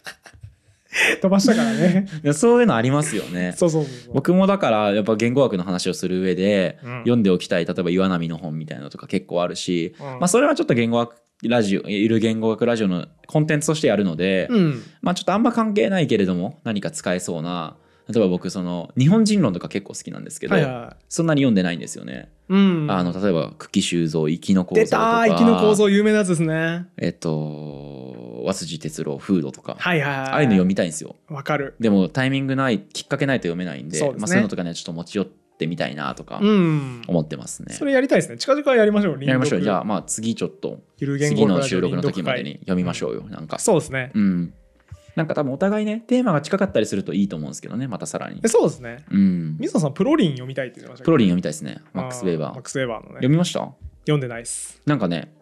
飛ばしたからねそういうのありますよねそうそうそう僕もだからやっぱ言語学の話をする上で、うん、読んでおきたい例えば岩波の本みたいなのとか結構あるし、うん、まあ、それはちょっと言語学ラジオいる言語学ラジオのコンテンツとしてやるので、うん、まあ、ちょっとあんま関係ないけれども何か使えそうな例えば僕その日本人論とか結構好きなんですけど、はいはい、そんなに読んでないんですよね。うん、あの例えば久喜修造生きの構造とか生きの構造有名なやつですね。えっと和辻哲郎フードとか、はいはい、はい、ああいうの読みたいんですよ。わかる。でもタイミングないきっかけないと読めないんでそう、ね、まあ、そういうのとかねちょっと持ち寄ってみたいなとか思ってますね、うん、それやりたいですね。近々やりましょう。やりましょう。じゃあまあ次ちょっと次の収録の時までに読みましょうよ、なんか。そうですね。うん。なんか多分お互いねテーマが近かったりするといいと思うんですけどねまたさらにそうですねうん水野さんプロリン読みたいって言ってましたプロリン読みたいですねマックス・ウェーバーマックス・ウェーバーのね読みました読んでないっすなんかね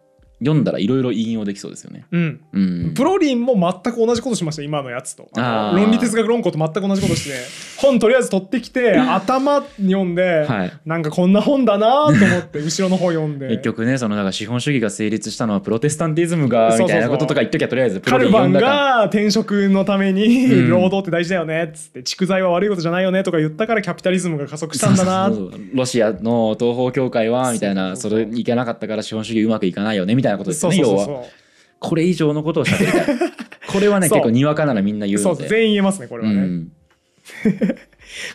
読んだらいろいろ引用できそうですよね。うんうんプロリンも全く同じことしました今のやつとあ論理哲学論考と全く同じことして 本とりあえず取ってきて頭読んで、はいなんかこんな本だなと思って後ろの方読んで結局ねそのなんか資本主義が成立したのはプロテスタンティズムがそみたいなこととか言っときゃとりあえずプカロリルンバ読ンんだからが転職のために労働って大事だよねっつって蓄財は悪いことじゃないよねとか言ったからキャピタリズムが加速したんだなそうそうそうロシアの東方教会はみたいなそうそそうれいけなかったから資本主義うまくいかないよねみたいなことですね要はこれ以上のことをしゃべりたい これはね結構にわかならみんな言うので全員言えますねこれはね、うん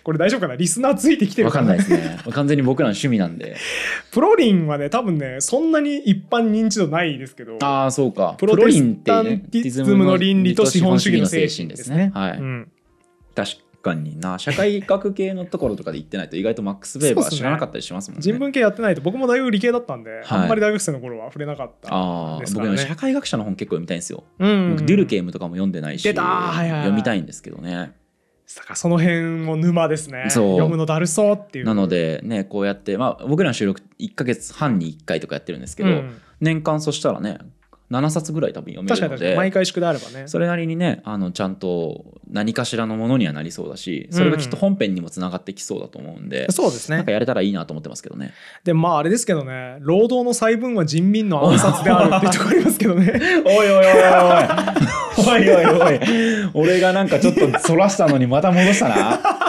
これ大丈夫かなリスナーついてきてるか分かんないですね完全に僕らの趣味なんでプロリンはね多分ねそんなに一般認知度ないですけどああそうかプロリンって、リィズムの倫理と資本主義の精神ですね、ね、はい、うん、確にな社会学系のところとかで行ってないと意外とマックス・ベーバー知らなかったりしますもんね、ね、人文系やってないと僕も大学理系だったんで、はい、あんまり大学生の頃は触れなかったああ、かね、社会学者の本結構読みたいんですよ、うんうん、僕デュルケームとかも読んでないし、はいはい、読みたいんですけどねだからその辺も沼ですね読むのだるそうっていうなのでねこうやって、まあ、僕らの収録1か月半に1回とかやってるんですけど、うん、年間そしたらね7冊ぐらい多分読めるので毎回宿題あればねそれなりにねあのちゃんと何かしらのものにはなりそうだしそれがきっと本編にもつながってきそうだと思うんで、そうですねなんかやれたらいいなと思ってますけどねでまああれですけどね労働の細分は人民の暗殺であるっていうとこありますけどね おいおいおいおいおい おいおい 俺がなんかちょっとそらしたのにまた戻したな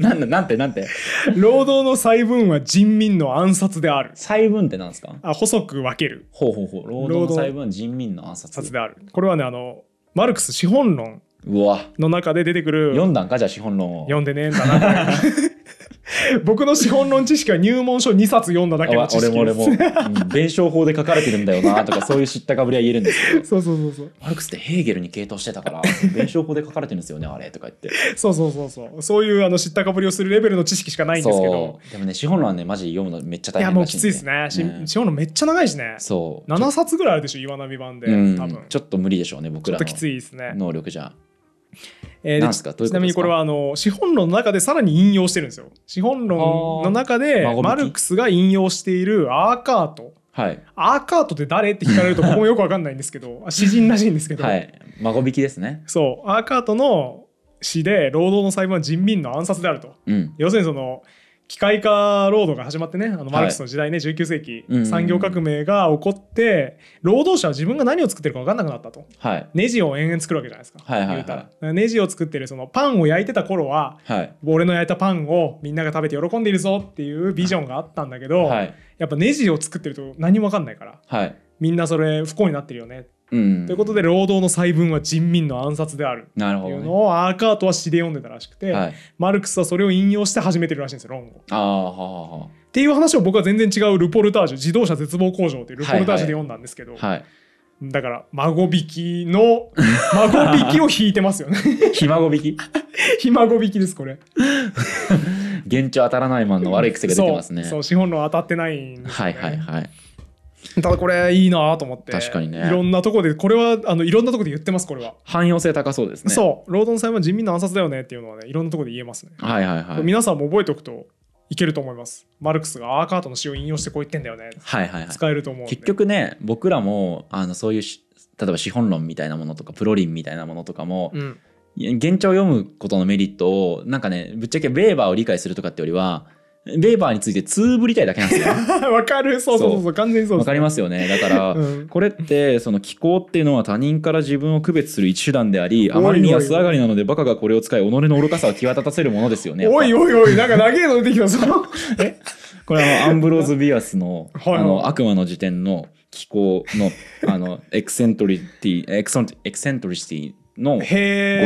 なんだ、なんて、なんて。労働の細分は人民の暗殺である。細分ってなんですかあ、細く分ける。ほうほうほう。労働の細分は人民の暗殺。である。これはね、あの、マルクス資本論。の中で出てくる読んだんかじゃあ資本論を読んでねえんだな 僕の資本論知識は入門書2冊読んだだけの知識です俺も俺も、弁証法で書かれてるんだよなとかそういう知ったかぶりは言えるんですけど そうそうそうそうマルクスってヘーゲルに傾倒してたから弁証法で書かれてるんですよねあれとか言ってそうそうそうそうそういうあの知ったかぶりをするレベルの知識しかないんですけどでもね資本論ねマジ読むのめっちゃ大変、ね、いやもうきついですね、ね、資本論めっちゃ長いしねそう7冊ぐらいあるでしょ岩波版で、うん、多分ちょっと無理でしょうね僕らのきついですね能力じゃえー、でちなみにこれはあの資本論の中でさらに引用してるんですよ。資本論の中でマルクスが引用しているアーカート。はい、アーカートって誰って聞かれると僕もよく分かんないんですけど 詩人らしいんですけど、はい、孫引きですねそうアーカートの詩で労働の細胞は人民の暗殺であると、うん、要するにその機械化労働が始まってねあのマルクスの時代ね、はい、19世紀、産業革命が起こって労働者は自分が何を作ってるか分かんなくなったと、はい、ネジを延々作るわけじゃないですか,、はいはいはい、ネジを作ってるそのパンを焼いてた頃は、はい、俺の焼いたパンをみんなが食べて喜んでいるぞっていうビジョンがあったんだけど、はい、やっぱネジを作ってると何も分かんないから、はい、みんなそれ不幸になってるよねということで労働の細分は人民の暗殺であるっていうのをアーカートは詩で読んでたらしくて、はい、マルクスはそれを引用して始めてるらしいんですよ論を。あっていう話を僕は全然違うルポルタージュ自動車絶望工場っていうルポルタージュで読んだんですけど、はいはいはいだから、孫引きの、孫引きを引いてますよね ひ孫引き ひ孫引きです、これ。現地当たらないマンの悪い癖が出てますね。そう、資本論当たってないんです、ね、はいはいはい。ただこれいいなと思って確かにねいろんなとこでこれはあのいろんなとこで言ってますこれは汎用性高そうですねそう労働の際は人民の暗殺だよねっていうのはねいろんなとこで言えますねはいはいはい皆さんも覚えておくといけると思いますマルクスがアーカートの詩を引用してこう言ってんだよねはいはい、はい、使えると思う結局ね僕らもあのそういう例えば資本論みたいなものとかプロリンみたいなものとかも、うん、現状を読むことのメリットをなんかねぶっちゃけベーバーを理解するとかってよりはベーバーについてつぶりたいだけなんですよ。わかるそうそうそうそう完全にそうわかりますよね。だから、うん、これってその気候っていうのは他人から自分を区別する一手段でありあまりに安上がりなのでバカがこれを使い己の愚かさを際立たせるものですよね。おいおいおいなんか投げの出てきた えこれはアンブローズ・ビアスの「はいはい、あの悪魔の辞典」の気候のあのエクセントリティエクセントリシティの語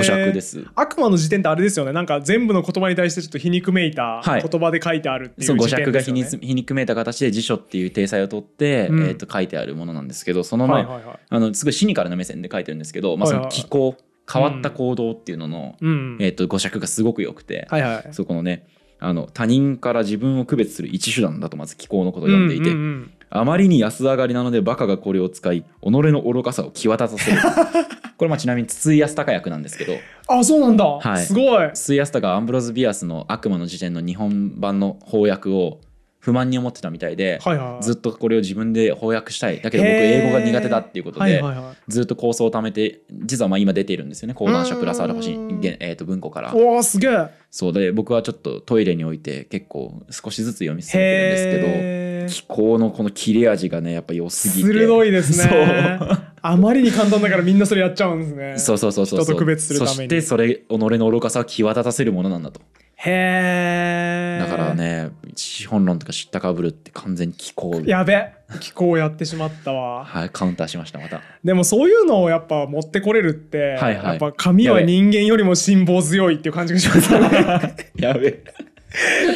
尺です悪魔の辞典ってあれですよねなんか全部の言葉に対してちょっと皮肉めいた言葉で書いてあるっていう、ねはい、そう語尺が皮肉めいた形で辞書っていう体裁を取って、うん、えー、と書いてあるものなんですけどそのま、はいはい、あのすごいシニカルな目線で書いてるんですけど、まあ、その気候、はいはい、変わった行動っていうのの、うん、えー、と語尺がすごく良くて、はいはい、そこのねあの他人から自分を区別する一手段だとまず気候のことを読んでいて、うんうんうん、あまりに安上がりなのでバカがこれを使い己の愚かさを際立たせる これまあちなみに筒井康隆役なんですけどあそうなんだ、はい、すごい筒井康隆アンブロズ・ビアスの「悪魔の辞典」の日本版の翻訳を不満に思ってたみたいで、はいはい、ずっとこれを自分で翻訳したいだけど僕英語が苦手だっていうことで、はいはいはい、ずっと構想を貯めて実はまあ今出ているんですよね講談社プラスアルファ新、えー、と文庫からおすげえそうで僕はちょっとトイレに置いて結構少しずつ読み進めてるんですけど気候のこの切れ味がねやっぱ良すぎて鋭いですねあまりに簡単だからみんなそれやっちゃうんですねそうそうそうそう人と区別するためにそしてそれ己の愚かさを際立たせるものなんだとへえだからね資本論とか知ったかぶるって完全に気候やべ気候やってしまったわはいカウンターしましたまたでもそういうのをやっぱ持ってこれるって、はいはい、やっぱ髪は人間よりも辛抱強いっていう感じがしますね やべえ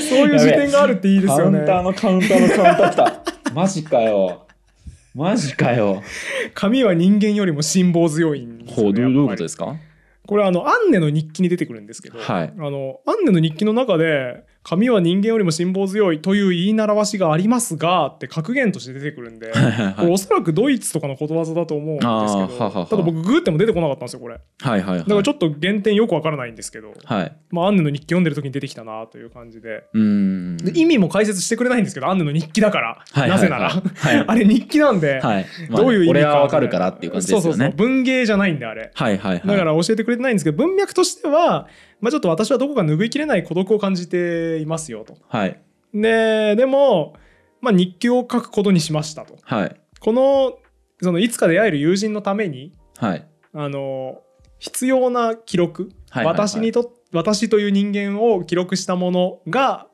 そういう時点があるっていいですよね。カウンターのカウンターのカウンター来た。マジかよ。マジかよ。髪は人間よりも辛抱強いんですよ、ね。ほう、どういうことですかこれあの、アンネの日記に出てくるんですけど、はい、あの、アンネの日記の中で、紙は人間よりも辛抱強いという言い習わしがありますがって格言として出てくるんで、はいはいはい、おそらくドイツとかのことわざだと思うんですけどははただ僕グーっても出てこなかったんですよこれ、はいはいはい、だからちょっと原点よくわからないんですけど、はい、まあ、アンヌの日記読んでる時に出てきたなという感じで意味も解説してくれないんですけどアンヌの日記だから、はい、なぜなら、はいはい、あれ日記なんで、はいまあ、どういう意味かわかるからっていう感じですよねそうそうそう文芸じゃないんであれ、はいはいはい、だから教えてくれてないんですけど文脈としてはまあ、ちょっと私はどこか拭いきれない孤独を感じていますよと。はい、ででも、まあ、日記を書くことにしましたと。はい、このそのいつか出会える友人のために、はい、あの必要な記録、はいはいはい、私にと私という人間を記録したものが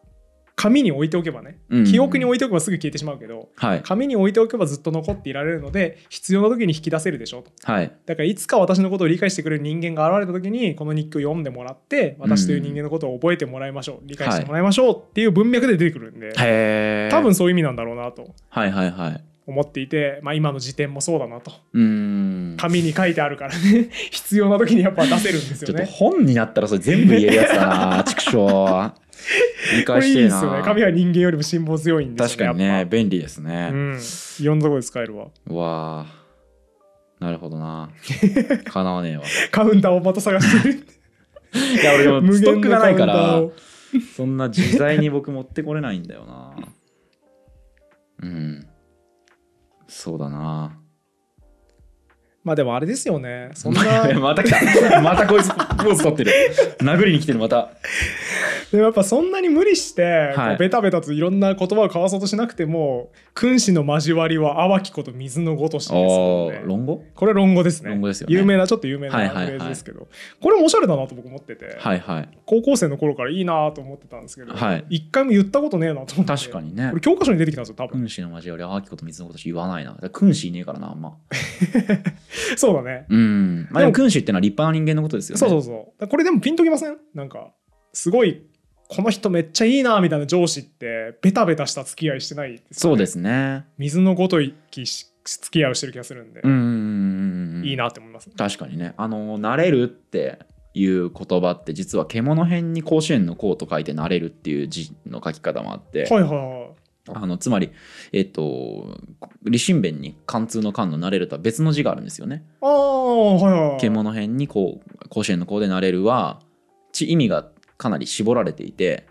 紙に置いておけばね、うん、記憶に置いておけばすぐ消えてしまうけど、はい、紙に置いておけばずっと残っていられるので必要な時に引き出せるでしょうと、はい、だからいつか私のことを理解してくれる人間が現れた時にこの日記を読んでもらって私という人間のことを覚えてもらいましょう、うん、理解してもらいましょうっていう文脈で出てくるんで、はい、多分そういう意味なんだろうなと。はいはいはい思っていて、まあ、今の時点もそうだなと紙に書いてあるからね 必要な時にやっぱ出せるんですよね本になったらそれ全部言えるやつだな畜生理解していいですよねは人間よりも辛抱強いんです、ね、確かにね便利ですねうんいろんなとこで使えるわわなるほどなかな わねえわカウンターをまた探してる いや俺もストックがないからそんな自在に僕持ってこれないんだよなうんそうだなまあでもあれですよね。そんな。また来た。またこいつポーズ取ってる。殴りに来てる、また。でもやっぱそんなに無理して、はい、ベタベタといろんな言葉を交わそうとしなくても君子の交わりは淡きこと水のごとしですので論語これ論語ですね論語ですよ、ね、有名なちょっと有名なフレーズですけど、はいはいはい、これもおしゃれだなと僕思ってて、はいはい、高校生の頃からいいなと思ってたんですけど、はい、一回も言ったことねえなと思って確かにねこれ教科書に出てきたんですよ多分君子の交わり淡きこと水のごとし言わないな君子いねえからなあんま そうだねうんまあでも君子ってのは立派な人間のことですよねそうそうそうこれでもピンときませんなんかすごいこの人めっちゃいいなみたいな上司ってベタベタした付き合いしてない、ね、そうですね水のごときし付き合いをしてる気がするんでうんいいなって思います、ね、確かにねあのなれるっていう言葉って実は獣編に甲子園の甲と書いてなれるっていう字の書き方もあってはいはいあのつまり、えっと、理心弁に貫通の貫のなれるとは別の字があるんですよね。ああはいはい、獣編にこう甲子園の甲でなれるは意味があってかなり絞られていて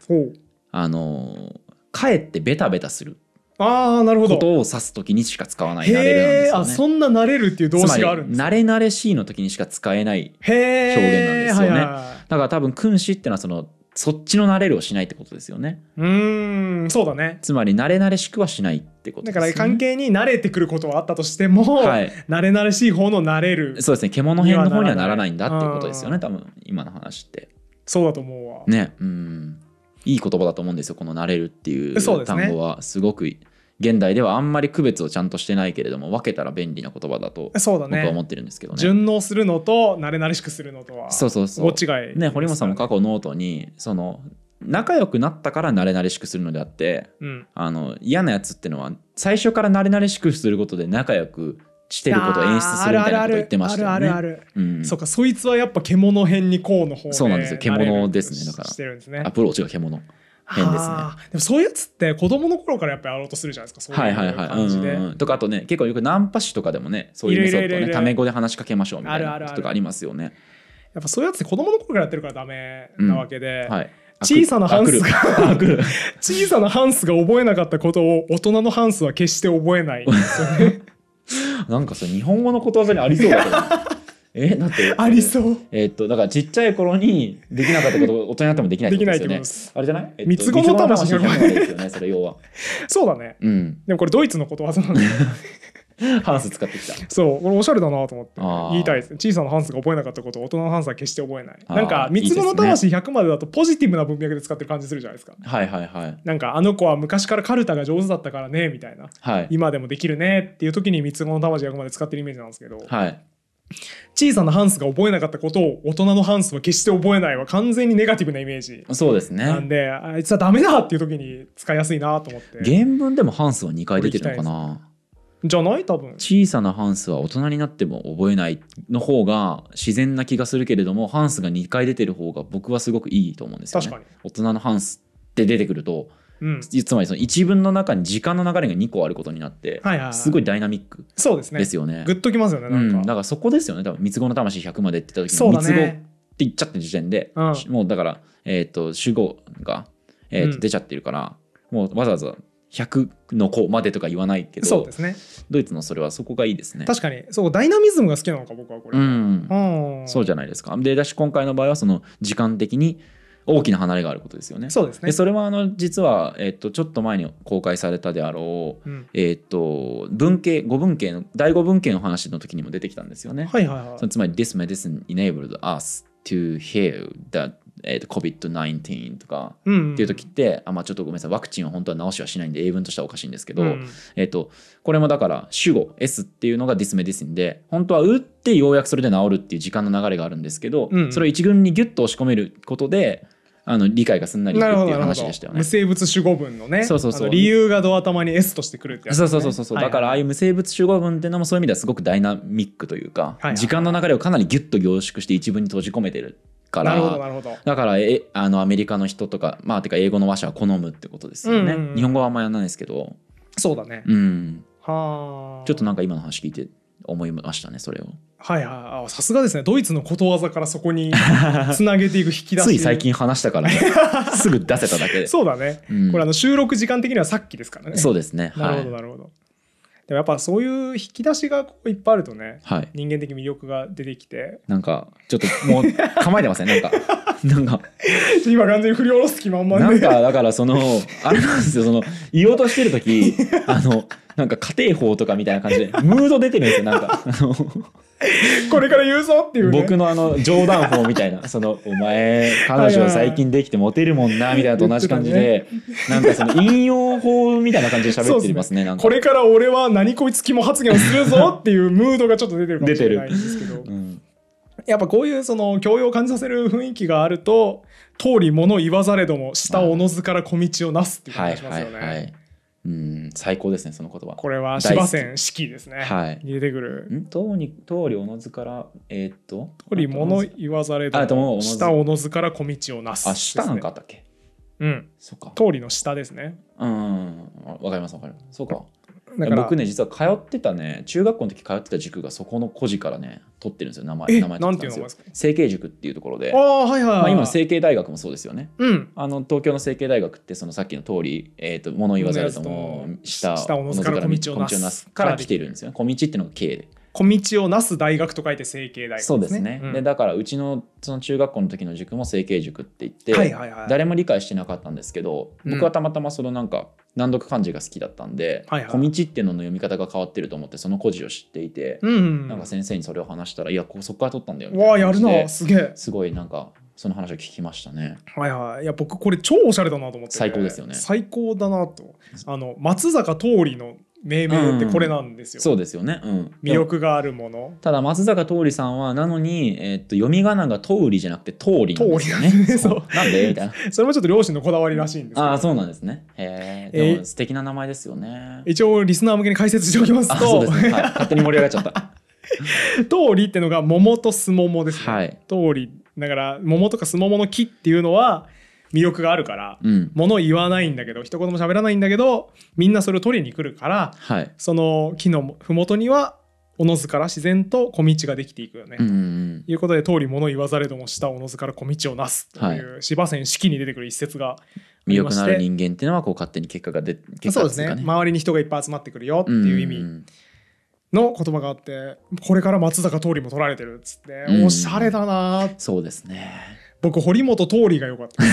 あのかえってベタベタするあーなるほどことを指す時にしか使わない慣れなんですよ、ね、あそんな慣れるっていう動詞があるんです慣れ慣れしいの時にしか使えない表現なんですよね、はいはい、だから多分君子ってのはそのそっちの慣れるをしないってことですよねうんそうだねつまり慣れ慣れしくはしないってこと、ね、だから関係に慣れてくることはあったとしても、はい、慣れ慣れしい方の慣れるそうですね獣編の方にはならないんだっていうことですよね多分今の話ってそうだと思うわねうんいい言葉だと思うんですよこの「なれる」っていう単語はすごく現代ではあんまり区別をちゃんとしてないけれども分けたら便利な言葉だと僕は思ってるんですけどね、ね、順応するのと慣れ慣れしくするのとはそうそうそう違いね、ね、堀本さんも過去ノートにその仲良くなったから慣れ慣れしくするのであって、うん、あの嫌なやつってのは最初から慣れ慣れしくすることで仲良くしてることを演出するみたいなこと言ってましたよね。あるあるある、うん、そうかそいつはやっぱ獣編にこうの方そうなんですよ獣ですねだから、ね、アプローチが獣変ですね。でもそういうやつって子供の頃からやっぱやろうとするじゃないですかういう感じで。はいはいはいうんとかあとね結構よくナンパ師とかでもねそういうメソッドねタメ語で話しかけましょうみたいなことがありますよね。あるあるあるやっぱそういうやつって子供の頃からやってるからダメなわけで。うんはい小さなハンスが小さなハンスが覚えなかったことを大人のハンスは決して覚えないんですよね なんかそれ日本語のことわざにありそうだけど、えだってありそうえーっとだからちっちゃい頃にできなかったこと大人になってもできないってことですよねできないってことですあれじゃない、えっと三つ子の魂の話ですよねそれ要はそうだね、うん、でもこれドイツのことわざなんだ ハンス使ってきたそうこれおしゃれだなと思って言いたいです小さなハンスが覚えなかったことを大人のハンスは決して覚えないなんか三つ子の魂100までだとポジティブな文脈で使ってる感じするじゃないですかはいはいはいなんかあの子は昔からカルタが上手だったからねみたいな、はい、今でもできるねっていう時に三つ子の魂100まで使ってるイメージなんですけどはい小さなハンスが覚えなかったことを大人のハンスは決して覚えないは完全にネガティブなイメージそうですねなんであいつはダメだっていう時に使いやすいなと思って原文でもハンスは2回出てるのかなじゃない多分小さなハンスは大人になっても覚えないの方が自然な気がするけれどもハンスが2回出てる方が僕はすごくいいと思うんですよね。大人のハンスって出てくると、うん、つまりその1分の中に時間の流れが2個あることになって、はいはいはい、すごいダイナミックですよね。グッときますよねなんか、うん、だからそこですよね多分三つ子の魂100までって言った時に、ね、三つ子って言っちゃってる時点で、うん、もうだから、えーと、主語が、えーと出ちゃってるから、もうわざわざ100の子までとか言わないけどそうですねドイツのそれはそこがいいですね確かにそうダイナミズムが好きなのか僕はこれ、うん、そうじゃないですかでだし今回の場合はその時間的に大きな離れがあることですよね。そうですね。それはあの実はえっとちょっと前に公開されたであろう、うん、えっと文系語文系の第五文系の話の時にも出てきたんですよね。はいはいはい。つまり This medicine enabled us to h e a r that えーと、COVID-19 とかっていう時って、うんうん、あまあ、ちょっとごめんなさいワクチンは本当は直しはしないんで英文としてはおかしいんですけど、うん、えーと、とこれもだから主語 S っていうのがディスメディスンで本当は打ってようやくそれで治るっていう時間の流れがあるんですけど、うんうん、それを一軍にギュッと押し込めることであの理解がすんなりいくっていう話でしたよね。無生物主語文のねそうそうそう理由がド頭に S としてくるってやつ、ね、そうそうそうそう、だからああいう無生物主語文っていうのもそういう意味ではすごくダイナミックというか、はい、時間の流れをかなりギュッと凝縮して一文に閉じ込めてるからだからえあのアメリカの人とかまあてか英語の話は好むってことですよね、うんうん、日本語はあんまりやらないですけどそうだねうんはあちょっとなんか今の話聞いて思いましたねそれを。はいはい、さすがですねドイツのことわざからそこにつ なげていく引き出しつい最近話したからね すぐ出せただけでそうだね、うん、これあの収録時間的にはさっきですからねそうですねなるほどなるほど、はい、でもやっぱそういう引き出しがこういっぱいあるとね、はい、人間的魅力が出てきてなんかちょっともう構えてません、ね、なんか なんか今完全に振り下ろす気満々でなんかだからそのあれなんですよその言おうとしてる時あのなんか家庭法とかみたいな感じで、ムード出てるんですよ、なんか。これから言うぞっていう、ね、僕のあの冗談法みたいな、その、お前、彼女最近できてモテるもんな、みたいなと同じ感じで、なんかその引用法みたいな感じで喋ってますね、なんか。これから俺は何こいつ肝発言をするぞっていうムードがちょっと出てるかもしれないんですけど。やっぱこういうその教養を感じさせる雰囲気があると通り物言わざれども下おのずから小道をなすっていう感じしますよね。はいはいはいうん、最高ですね、その言葉。これは芝線四季ですね。はい。出てくる。とうに、通りおのずから、えー、っと。通りもの言わざれど。も下おのずから小道をなす、ね、あ、下なんかあったっけ。うん。そっか。通りの下ですね。うん。わかります、わかります。そうか。だから僕ね実は通ってたね中学校の時通ってた塾がそこの孤児からね取ってるんですよ名前名前取ってたんですよ成形塾っていうところであ、はいはいまあ、今成形大学もそうですよね、うん、あの東京の成形大学ってそのさっきの通り、えーと、物言わざるとも下下小の塚から道をなすから来てるんですよね小道っていうのが K で。小道をなす大学と書いて成形大学、ね、そうですね、うん、でだからうちのその中学校の時の塾も成形塾って言って、はいはいはい、誰も理解してなかったんですけど僕はたまたまそのなんか難読漢字が好きだったんで、うん、小道っていうのの読み方が変わってると思ってその故事を知っていて、うんうん、なんか先生にそれを話したら「いやそこから取ったんだよ」みたいなわやるなすげえすごいなんかその話を聞きましたね。はいはい、いや僕これ超おしゃれだなと思って、最高ですよね。最高だなと。あの松坂桃李の命名ってこれなんですよ、うん、そうですよね、うん、魅力があるものただ松坂桃李さんはなのに、えー、っと読み仮名が桃李じゃなくて桃李なんですねそうなんでみたいな それもちょっと両親のこだわりらしいんですああそうなんですねへえー、でも素敵な名前ですよね一応リスナー向けに解説しておきますとそうですね、はい、勝手に盛り上がっちゃった桃李 ってのが桃とすももですね、はい、通りだから桃とかすももの木っていうのは魅力があるから、うん、物言わないんだけど一言も喋らないんだけどみんなそれを取りに来るから、はい、その木の麓にはおのずから自然と小道ができていくよね、ということで通り物言わざれどもしたおのずから小道をなすという芝仙式に出てくる一節が魅力のある人間っていうのはこう勝手に結果が出結果、ね、そうですね周りに人がいっぱい集まってくるよっていう意味の言葉があってこれから松坂桃李も取られてるっつって、おしゃれだなそうですね僕堀本通りが良かった い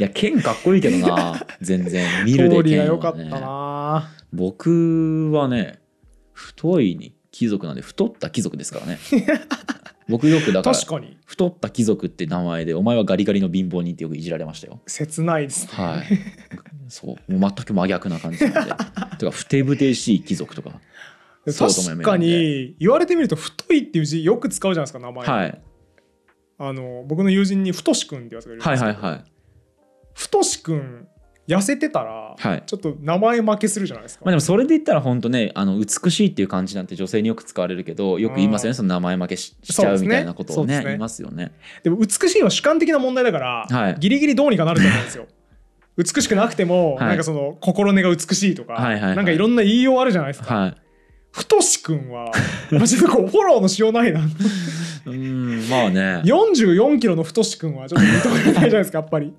や剣かっこいいけどな全然見るで剣、ね、が良かったな僕はね太いに貴族なんで太った貴族ですからね 僕よくだから太った貴族って名前でお前はガリガリの貧乏人ってよくいじられましたよ切ないですねはいそうう全く真逆な感じなんで かふてぶてしい貴族とか確かに言われてみると太いっていう字よく使うじゃないですか名前はいあの僕の友人に太志くんってやつがいるんですけど、はいはいはい、太志くん痩せてたら、はい、ちょっと名前負けするじゃないですか、まあ、でもそれで言ったら本当ねあの美しいっていう感じなんて女性によく使われるけどよく言いますよねその名前負けしちゃうみたいなことをね、ねね、言いますよねでも美しいは主観的な問題だから、はい、ギリギリどうにかなると思うんですよ 美しくなくても、はい、なんかその心根が美しいとか、はいはいはい、なんかいろんな言いようあるじゃないですか、はいふとしくんは、マジでこう、フォローのしようないな。うん、まあね。44キロのふとしくんは、ちょっと認めないじゃないですか、やっぱり。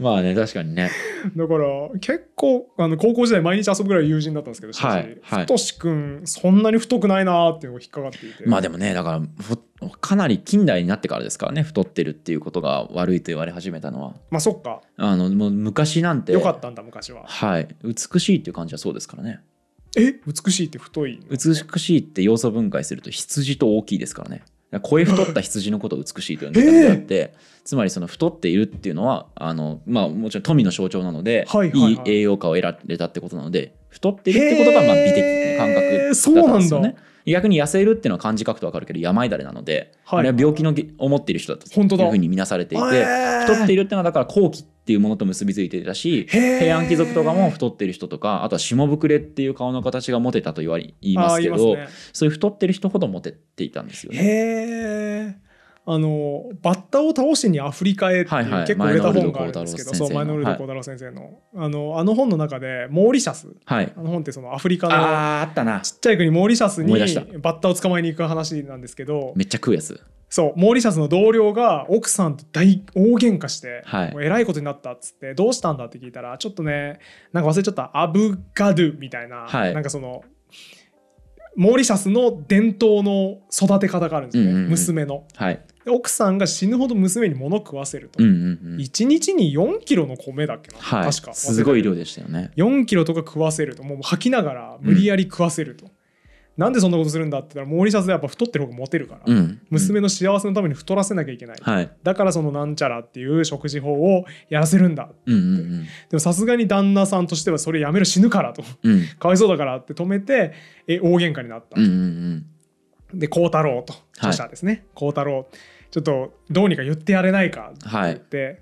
まあね、確かにね。だから、結構、あの、高校時代毎日遊ぶぐらい友人だったんですけど、はい。はい、ふとしくん、そんなに太くないなーっていうのが引っかかっていて。まあでもね、だから、かなり近代になってからですからね、太ってるっていうことが悪いと言われ始めたのは。まあそっか。あの、もう昔なんて。よかったんだ、昔は。はい。美しいっていう感じはそうですからね。え美しいって太い美しいって要素分解すると羊と大きいですからね声太った羊のことを美しいと呼んでたのであって、えー、つまりその太っているっていうのはあの、まあ、もちろん富の象徴なので、はいはいはい、いい栄養価を得られたってことなので太ってるってことがまあ美的感覚だったんですよね。逆に痩せるっていうのは漢字書くと分かるけど病だれなので、はい、あれは病気の思っている人だというふうに見なされていて太っているっていうのはだから後期っていうものと結びついていたし平安貴族とかも太ってる人とかあとは下膨れっていう顔の形がモテたと言わ言いますけど、ね、そういう太ってる人ほどモテていたんですよね。あのバッタを倒しにアフリカへっていう結構売れた本があるんですけど、そう前イノルド太郎先生の,、あのあの本の中でモーリシャス、はい、あの本ってそのアフリカのあったなちっちゃい国モーリシャスにバッタを捕まえに行く話なんですけどめっちゃ食うやつそうモーリシャスの同僚が奥さんと大大喧嘩して、はい、えらいことになったっつってどうしたんだって聞いたらちょっとねなんか忘れちゃったアブガドゥみたいな、はい、なんかそのモーリシャスの伝統の育て方があるんですね、うんうんうん、娘の、はい、奥さんが死ぬほど娘に物食わせると、うんうんうん、1日に4キロの米だっけな、はい、確かすごい量でしたよね4キロとか食わせるともう吐きながら無理やり食わせると、うん、なんでそんなことするんだって言ったらモーリシャスでやっぱ太ってる方がモテるから、うん、娘の幸せのために太らせなきゃいけない、はい、だからそのなんちゃらっていう食事法をやらせるんだうんうんうん、でもさすがに旦那さんとしてはそれやめる死ぬからと、うん、かわいそうだからって止めてえ大喧嘩になった、うんうんうん、で孝太郎と著者ですね孝、はい、太郎ちょっとどうにか言ってやれないかって言って、はい、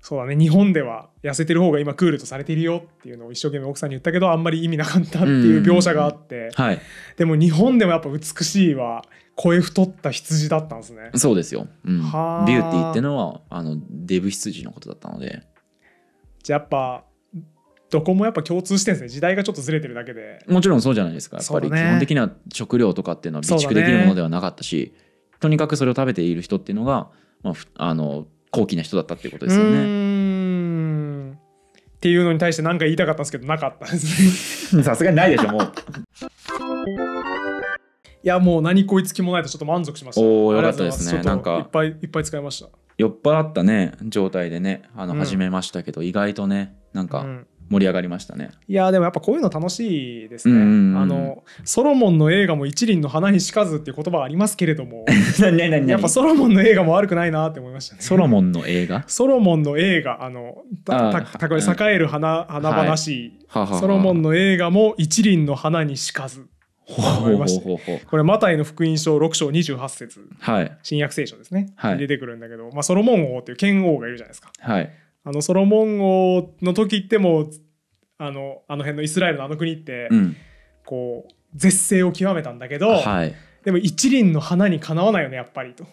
そうだね日本では痩せてる方が今クールとされているよっていうのを一生懸命奥さんに言ったけどあんまり意味なかったっていう描写があって、はい、でも日本でもやっぱ美しいは声太った羊だったんですねそうですよ、うん、ビューティーってのはあのデブ羊のことだったのでじゃあやっぱどこもやっぱ共通してんですね時代がちょっとずれてるだけでもちろんそうじゃないですかやっぱり基本的な食料とかっていうのは備蓄できるものではなかったし、ね、とにかくそれを食べている人っていうのが、まあ、あの高貴な人だったっていうことですよね。っていうのに対して何か言いたかったんですけどなかったですね。さすがにないでしょもう。いやもう何こいつ気もないとちょっと満足しました。おおよかったですね。なんかいっぱいいっぱい使いました。酔っ払ったね状態でねあの、始めましたけど、意外とねなんか、盛り上がりましたねいやでもやっぱこういうの楽しいですね、あのソロモンの映画も一輪の花にしかずっていう言葉ありますけれどもやっぱソロモンの映画も悪くないなって思いましたねソロモンの映画ソロモンの映画あのたたた栄える花花々し、はい、ソロモンの映画も一輪の花にしかず思いました、これマタイの福音書6章28節、はい、新約聖書ですね、はい、出てくるんだけど、まあ、ソロモン王っていう剣王がいるじゃないですか、はい、あのソロモン王の時ってもあのあの辺のイスラエルのあの国って、うん、こう絶世を極めたんだけど、はい、でも一輪の花にかなわないよねやっぱりと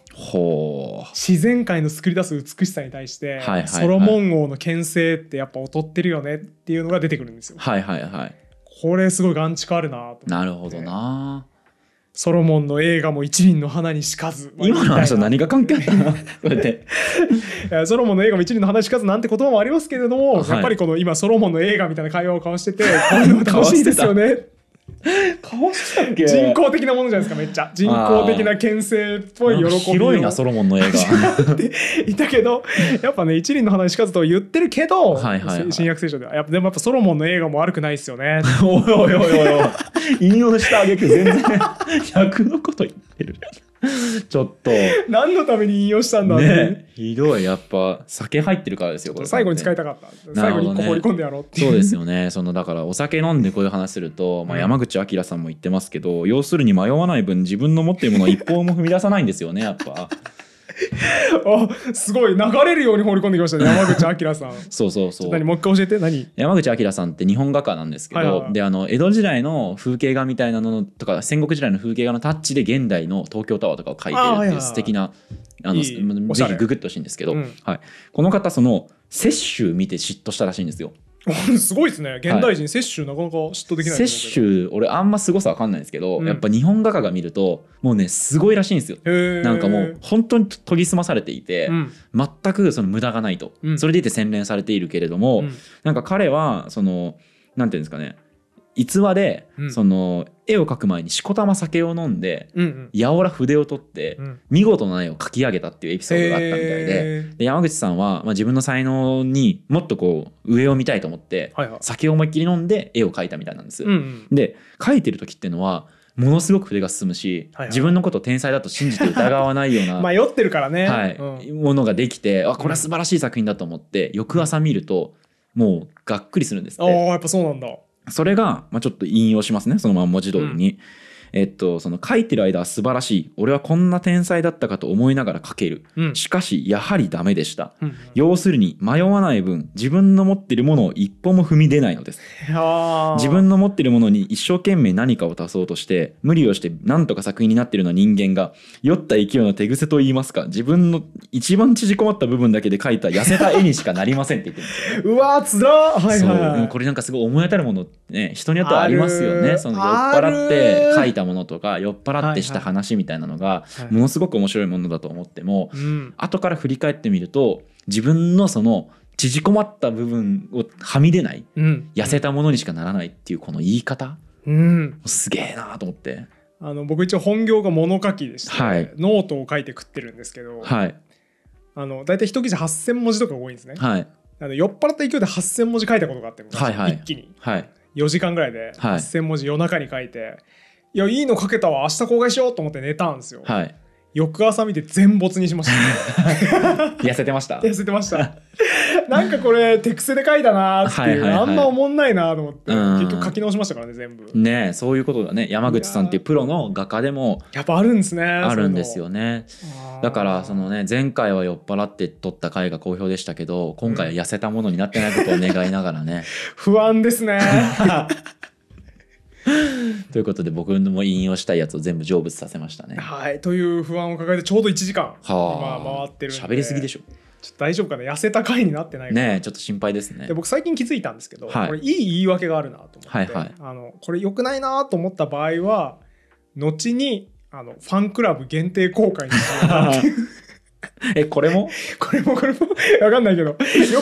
自然界の作り出す美しさに対して、はいはいはい、ソロモン王の牽制ってやっぱ劣ってるよねっていうのが出てくるんですよ。はいはいはい、これすごい眼蓄あるなとなるほどな。ソロモンの映画も一輪の花にしかず。今の話は何が関係 ないたのそソロモンの映画も一輪の花にしかずなんて言葉もありますけれども、はい、やっぱりこの今ソロモンの映画みたいな会話を交わしてて、こういうの楽しいですよね。かわしたっけ人工的なものじゃないですかめっちゃ人工的な牽制っぽい喜び広いなソロモンの映画っいたけどやっぱね一輪の花にしかずと言ってるけど、はいはい、はい、新約聖書ではやっぱでもやっぱソロモンの映画も悪くないですよね おいおいおいおい引用したあげく全然 逆のこと言ってる ちょっと。何のために引用したんだね、ひどい。やっぱ、酒入ってるからですよ、これ。最後に使いたかった。ね、最後に1個放り込んでやろうってそうですよね。その、だから、お酒飲んでこういう話すると、まあ、山口明さんも言ってますけど、要するに迷わない分、自分の持っているものは一歩も踏み出さないんですよね、やっぱ。あすごい流れるように放り込んできましたね山口明さん そうそうそう何もう一回教えて何山口明さんって日本画家なんですけど、はいはいはい、であの江戸時代の風景画みたいなのとか戦国時代の風景画のタッチで現代の東京タワーとかを描いてるっていう素敵なあのいいぜひググってほしいんですけど、うん、はい、この方その雪舟見て嫉妬したらしいんですよ すごいですね現代人、雪舟なかなか嫉妬できない俺あんますごさわかんないんですけど、うん、やっぱ日本画家が見るともうねすごいらしいんですよなんかもう本当に研ぎ澄まされていて、うん、全くその無駄がないと、うん、それでいて洗練されているけれども、うん、なんか彼はそのなんていうんですかね逸話で、うん、その絵を描く前にしこたま酒を飲んで、うんやおら筆を取って、うん、見事な絵を描き上げたっていうエピソードがあったみたいでで山口さんは、まあ、自分の才能にもっとこう上を見たいと思って、はいはい、酒を思いっきり飲んで絵を描いたみたいなんです。うんうん、で描いてる時っていうのはものすごく筆が進むし、はいはい、自分のことを天才だと信じて疑わないような 迷ってるからね、はいうん、ものができてあこれは素晴らしい作品だと思って、翌朝見るともうがっくりするんですってあやっぱそうなんだそれが、まあ、ちょっと引用しますねそのまま文字通りに、えっと、その書いてる間は素晴らしい俺はこんな天才だったかと思いながら書ける、うん、しかしやはりダメでした、うん、要するに迷わない分自分の持ってるものを一歩も踏み出ないのです自分の持ってるものに一生懸命何かを足そうとして無理をして何とか作品になってるような人間が酔った勢いの手癖といいますか自分の一番縮こまった部分だけで描いた痩せた絵にしかなりませんって言ってす うわつらはいはい、これなんかすごい思い当たるものね人によってはありますよねその酔っ払っていたたものとか酔っ払ってした話みたいなのがものすごく面白いものだと思っても、後から振り返ってみると自分のその縮こまった部分をはみ出ない、痩せたものにしかならないっていうこの言い方、すげえなと思って。あの僕一応本業が物書きでして、はい、ノートを書いて食ってるんですけど、はい、あの大体一記事8,000文字とか多いんですね、はい、あの酔っ払った勢いで8,000文字書いたことがあって、はいはい、一気に、4時間ぐらいで8,000文字夜中に書いて、いやいいのかけたわ明日公開しようと思って寝たんですよ、はい、翌朝見て全没にしました 痩せてました痩せてましたなんかこれ手癖で書いたなっていう、はいはいはい、あんまおもんないなと思って、結局書き直しましたからね全部ねそういうことだね山口さんっていうプロの画家でもやっぱあるんですねあるんですよねだからそのね前回は酔っ払って撮った回が好評でしたけど今回は痩せたものになってないことを願いながらね、不安ですね ということで僕も引用したいやつを全部成仏させましたね。はいという不安を抱えてちょうど1時間今回ってるんで喋りすぎでしょ。ちょっと大丈夫かな痩せた回になってないかねちょっと心配ですねで僕最近気づいたんですけど、はい、これいい言い訳があるなと思って、はいはい、あのこれよくないなと思った場合は後にあのファンクラブ限定公開にするなっていう え、これも これもこれも わかんないけど、よ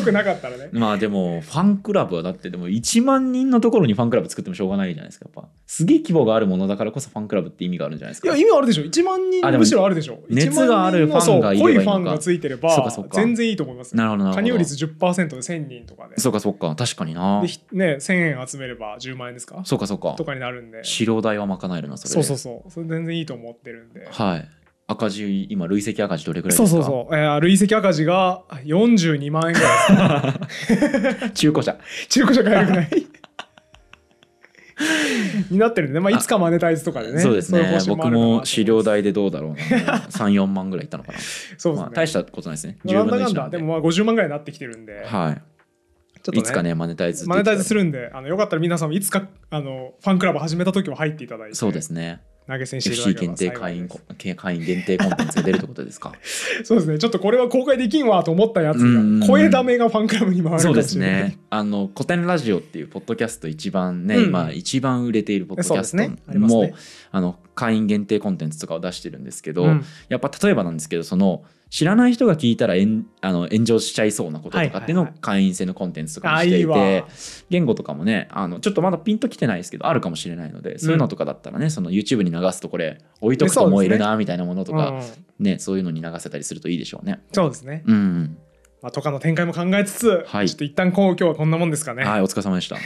くなかったらね。まあでも、ファンクラブはだってでも1万人のところにファンクラブ作ってもしょうがないじゃないですか、やっぱ。すげえ規模があるものだからこそファンクラブって意味があるんじゃないですか。いや、意味あるでしょ。1万人むしろあるでしょ。熱があるファンがいい濃いファンがついてれば、全然いいと思います。なるほどなるほど。加入率10%で1000人とかで。そうかそうか、確かにな。で、ね、1000円集めれば10万円ですかそうかそうか。とかになるんで。資料代は賄えるな、それ。そうそうそう。それ全然いいと思ってるんで。はい。赤字今累積赤字どれくらいですかそうそうそう、えー、累積赤字が42万円ぐらいです 中古車中古車買えるぐらい になってるんで、まあ、いつかマネタイズとかでねそうですね僕も資料代でどうだろうな34万ぐらいいったのかなそうですね、まあ、大したことないですね分のなんで,、でもまあ50万ぐらいになってきてるんではいね、いつかねマネタイズマネタイズするんであのよかったら皆さんもいつかあのファンクラブ始めた時は入っていただいてそうですね投げ銭していただ FC 限定会員 会員限定コンテンツが出るってことですか そうですねちょっとこれは公開できんわと思ったやつが声だめがファンクラブに回るそうですねあの古典ラジオっていうポッドキャスト一番ね、うん、今一番売れているポッドキャストも、ねあの会員限定コンテンツとかを出してるんですけど、うん、やっぱ例えばなんですけどその知らない人が聞いたらあの炎上しちゃいそうなこととかっていうのを会員制のコンテンツとかにしていて、言語とかもねあのちょっとまだピンときてないですけどあるかもしれないので、そういうのとかだったらねその YouTube に流すとこれ置いとくと思えるなみたいなものとか、ね、そういうのに流せたりするといいでしょうね。そうですね、うんまあ、とかの展開も考えつつ、はい、ちょっと一旦こう今日はこんなもんですかね。はいお疲れ様でした、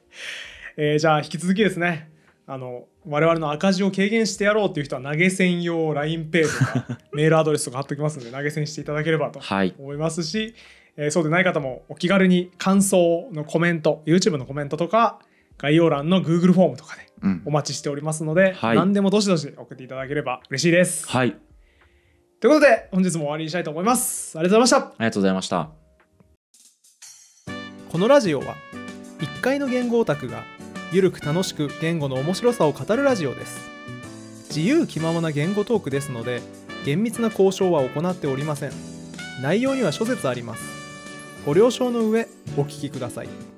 えじゃあ引き続きですねあの我々の赤字を軽減してやろうという人は投げ銭用 LINEPay とかメールアドレスとか貼っておきますので投げ銭していただければと思いますし、はい、えー、そうでない方もお気軽に感想のコメント YouTube のコメントとか概要欄の Google フォームとかでお待ちしておりますので、うんはい、何でもどしどし送っていただければ嬉しいです。はい、ということで本日も終わりにしたいと思います。ありがとうございました。ありがとうございました。このラジオは1階の言語オタクがゆるく楽しく言語の面白さを語るラジオです自由気ままな言語トークですので厳密な交渉は行っておりません内容には諸説ありますご了承の上お聞きください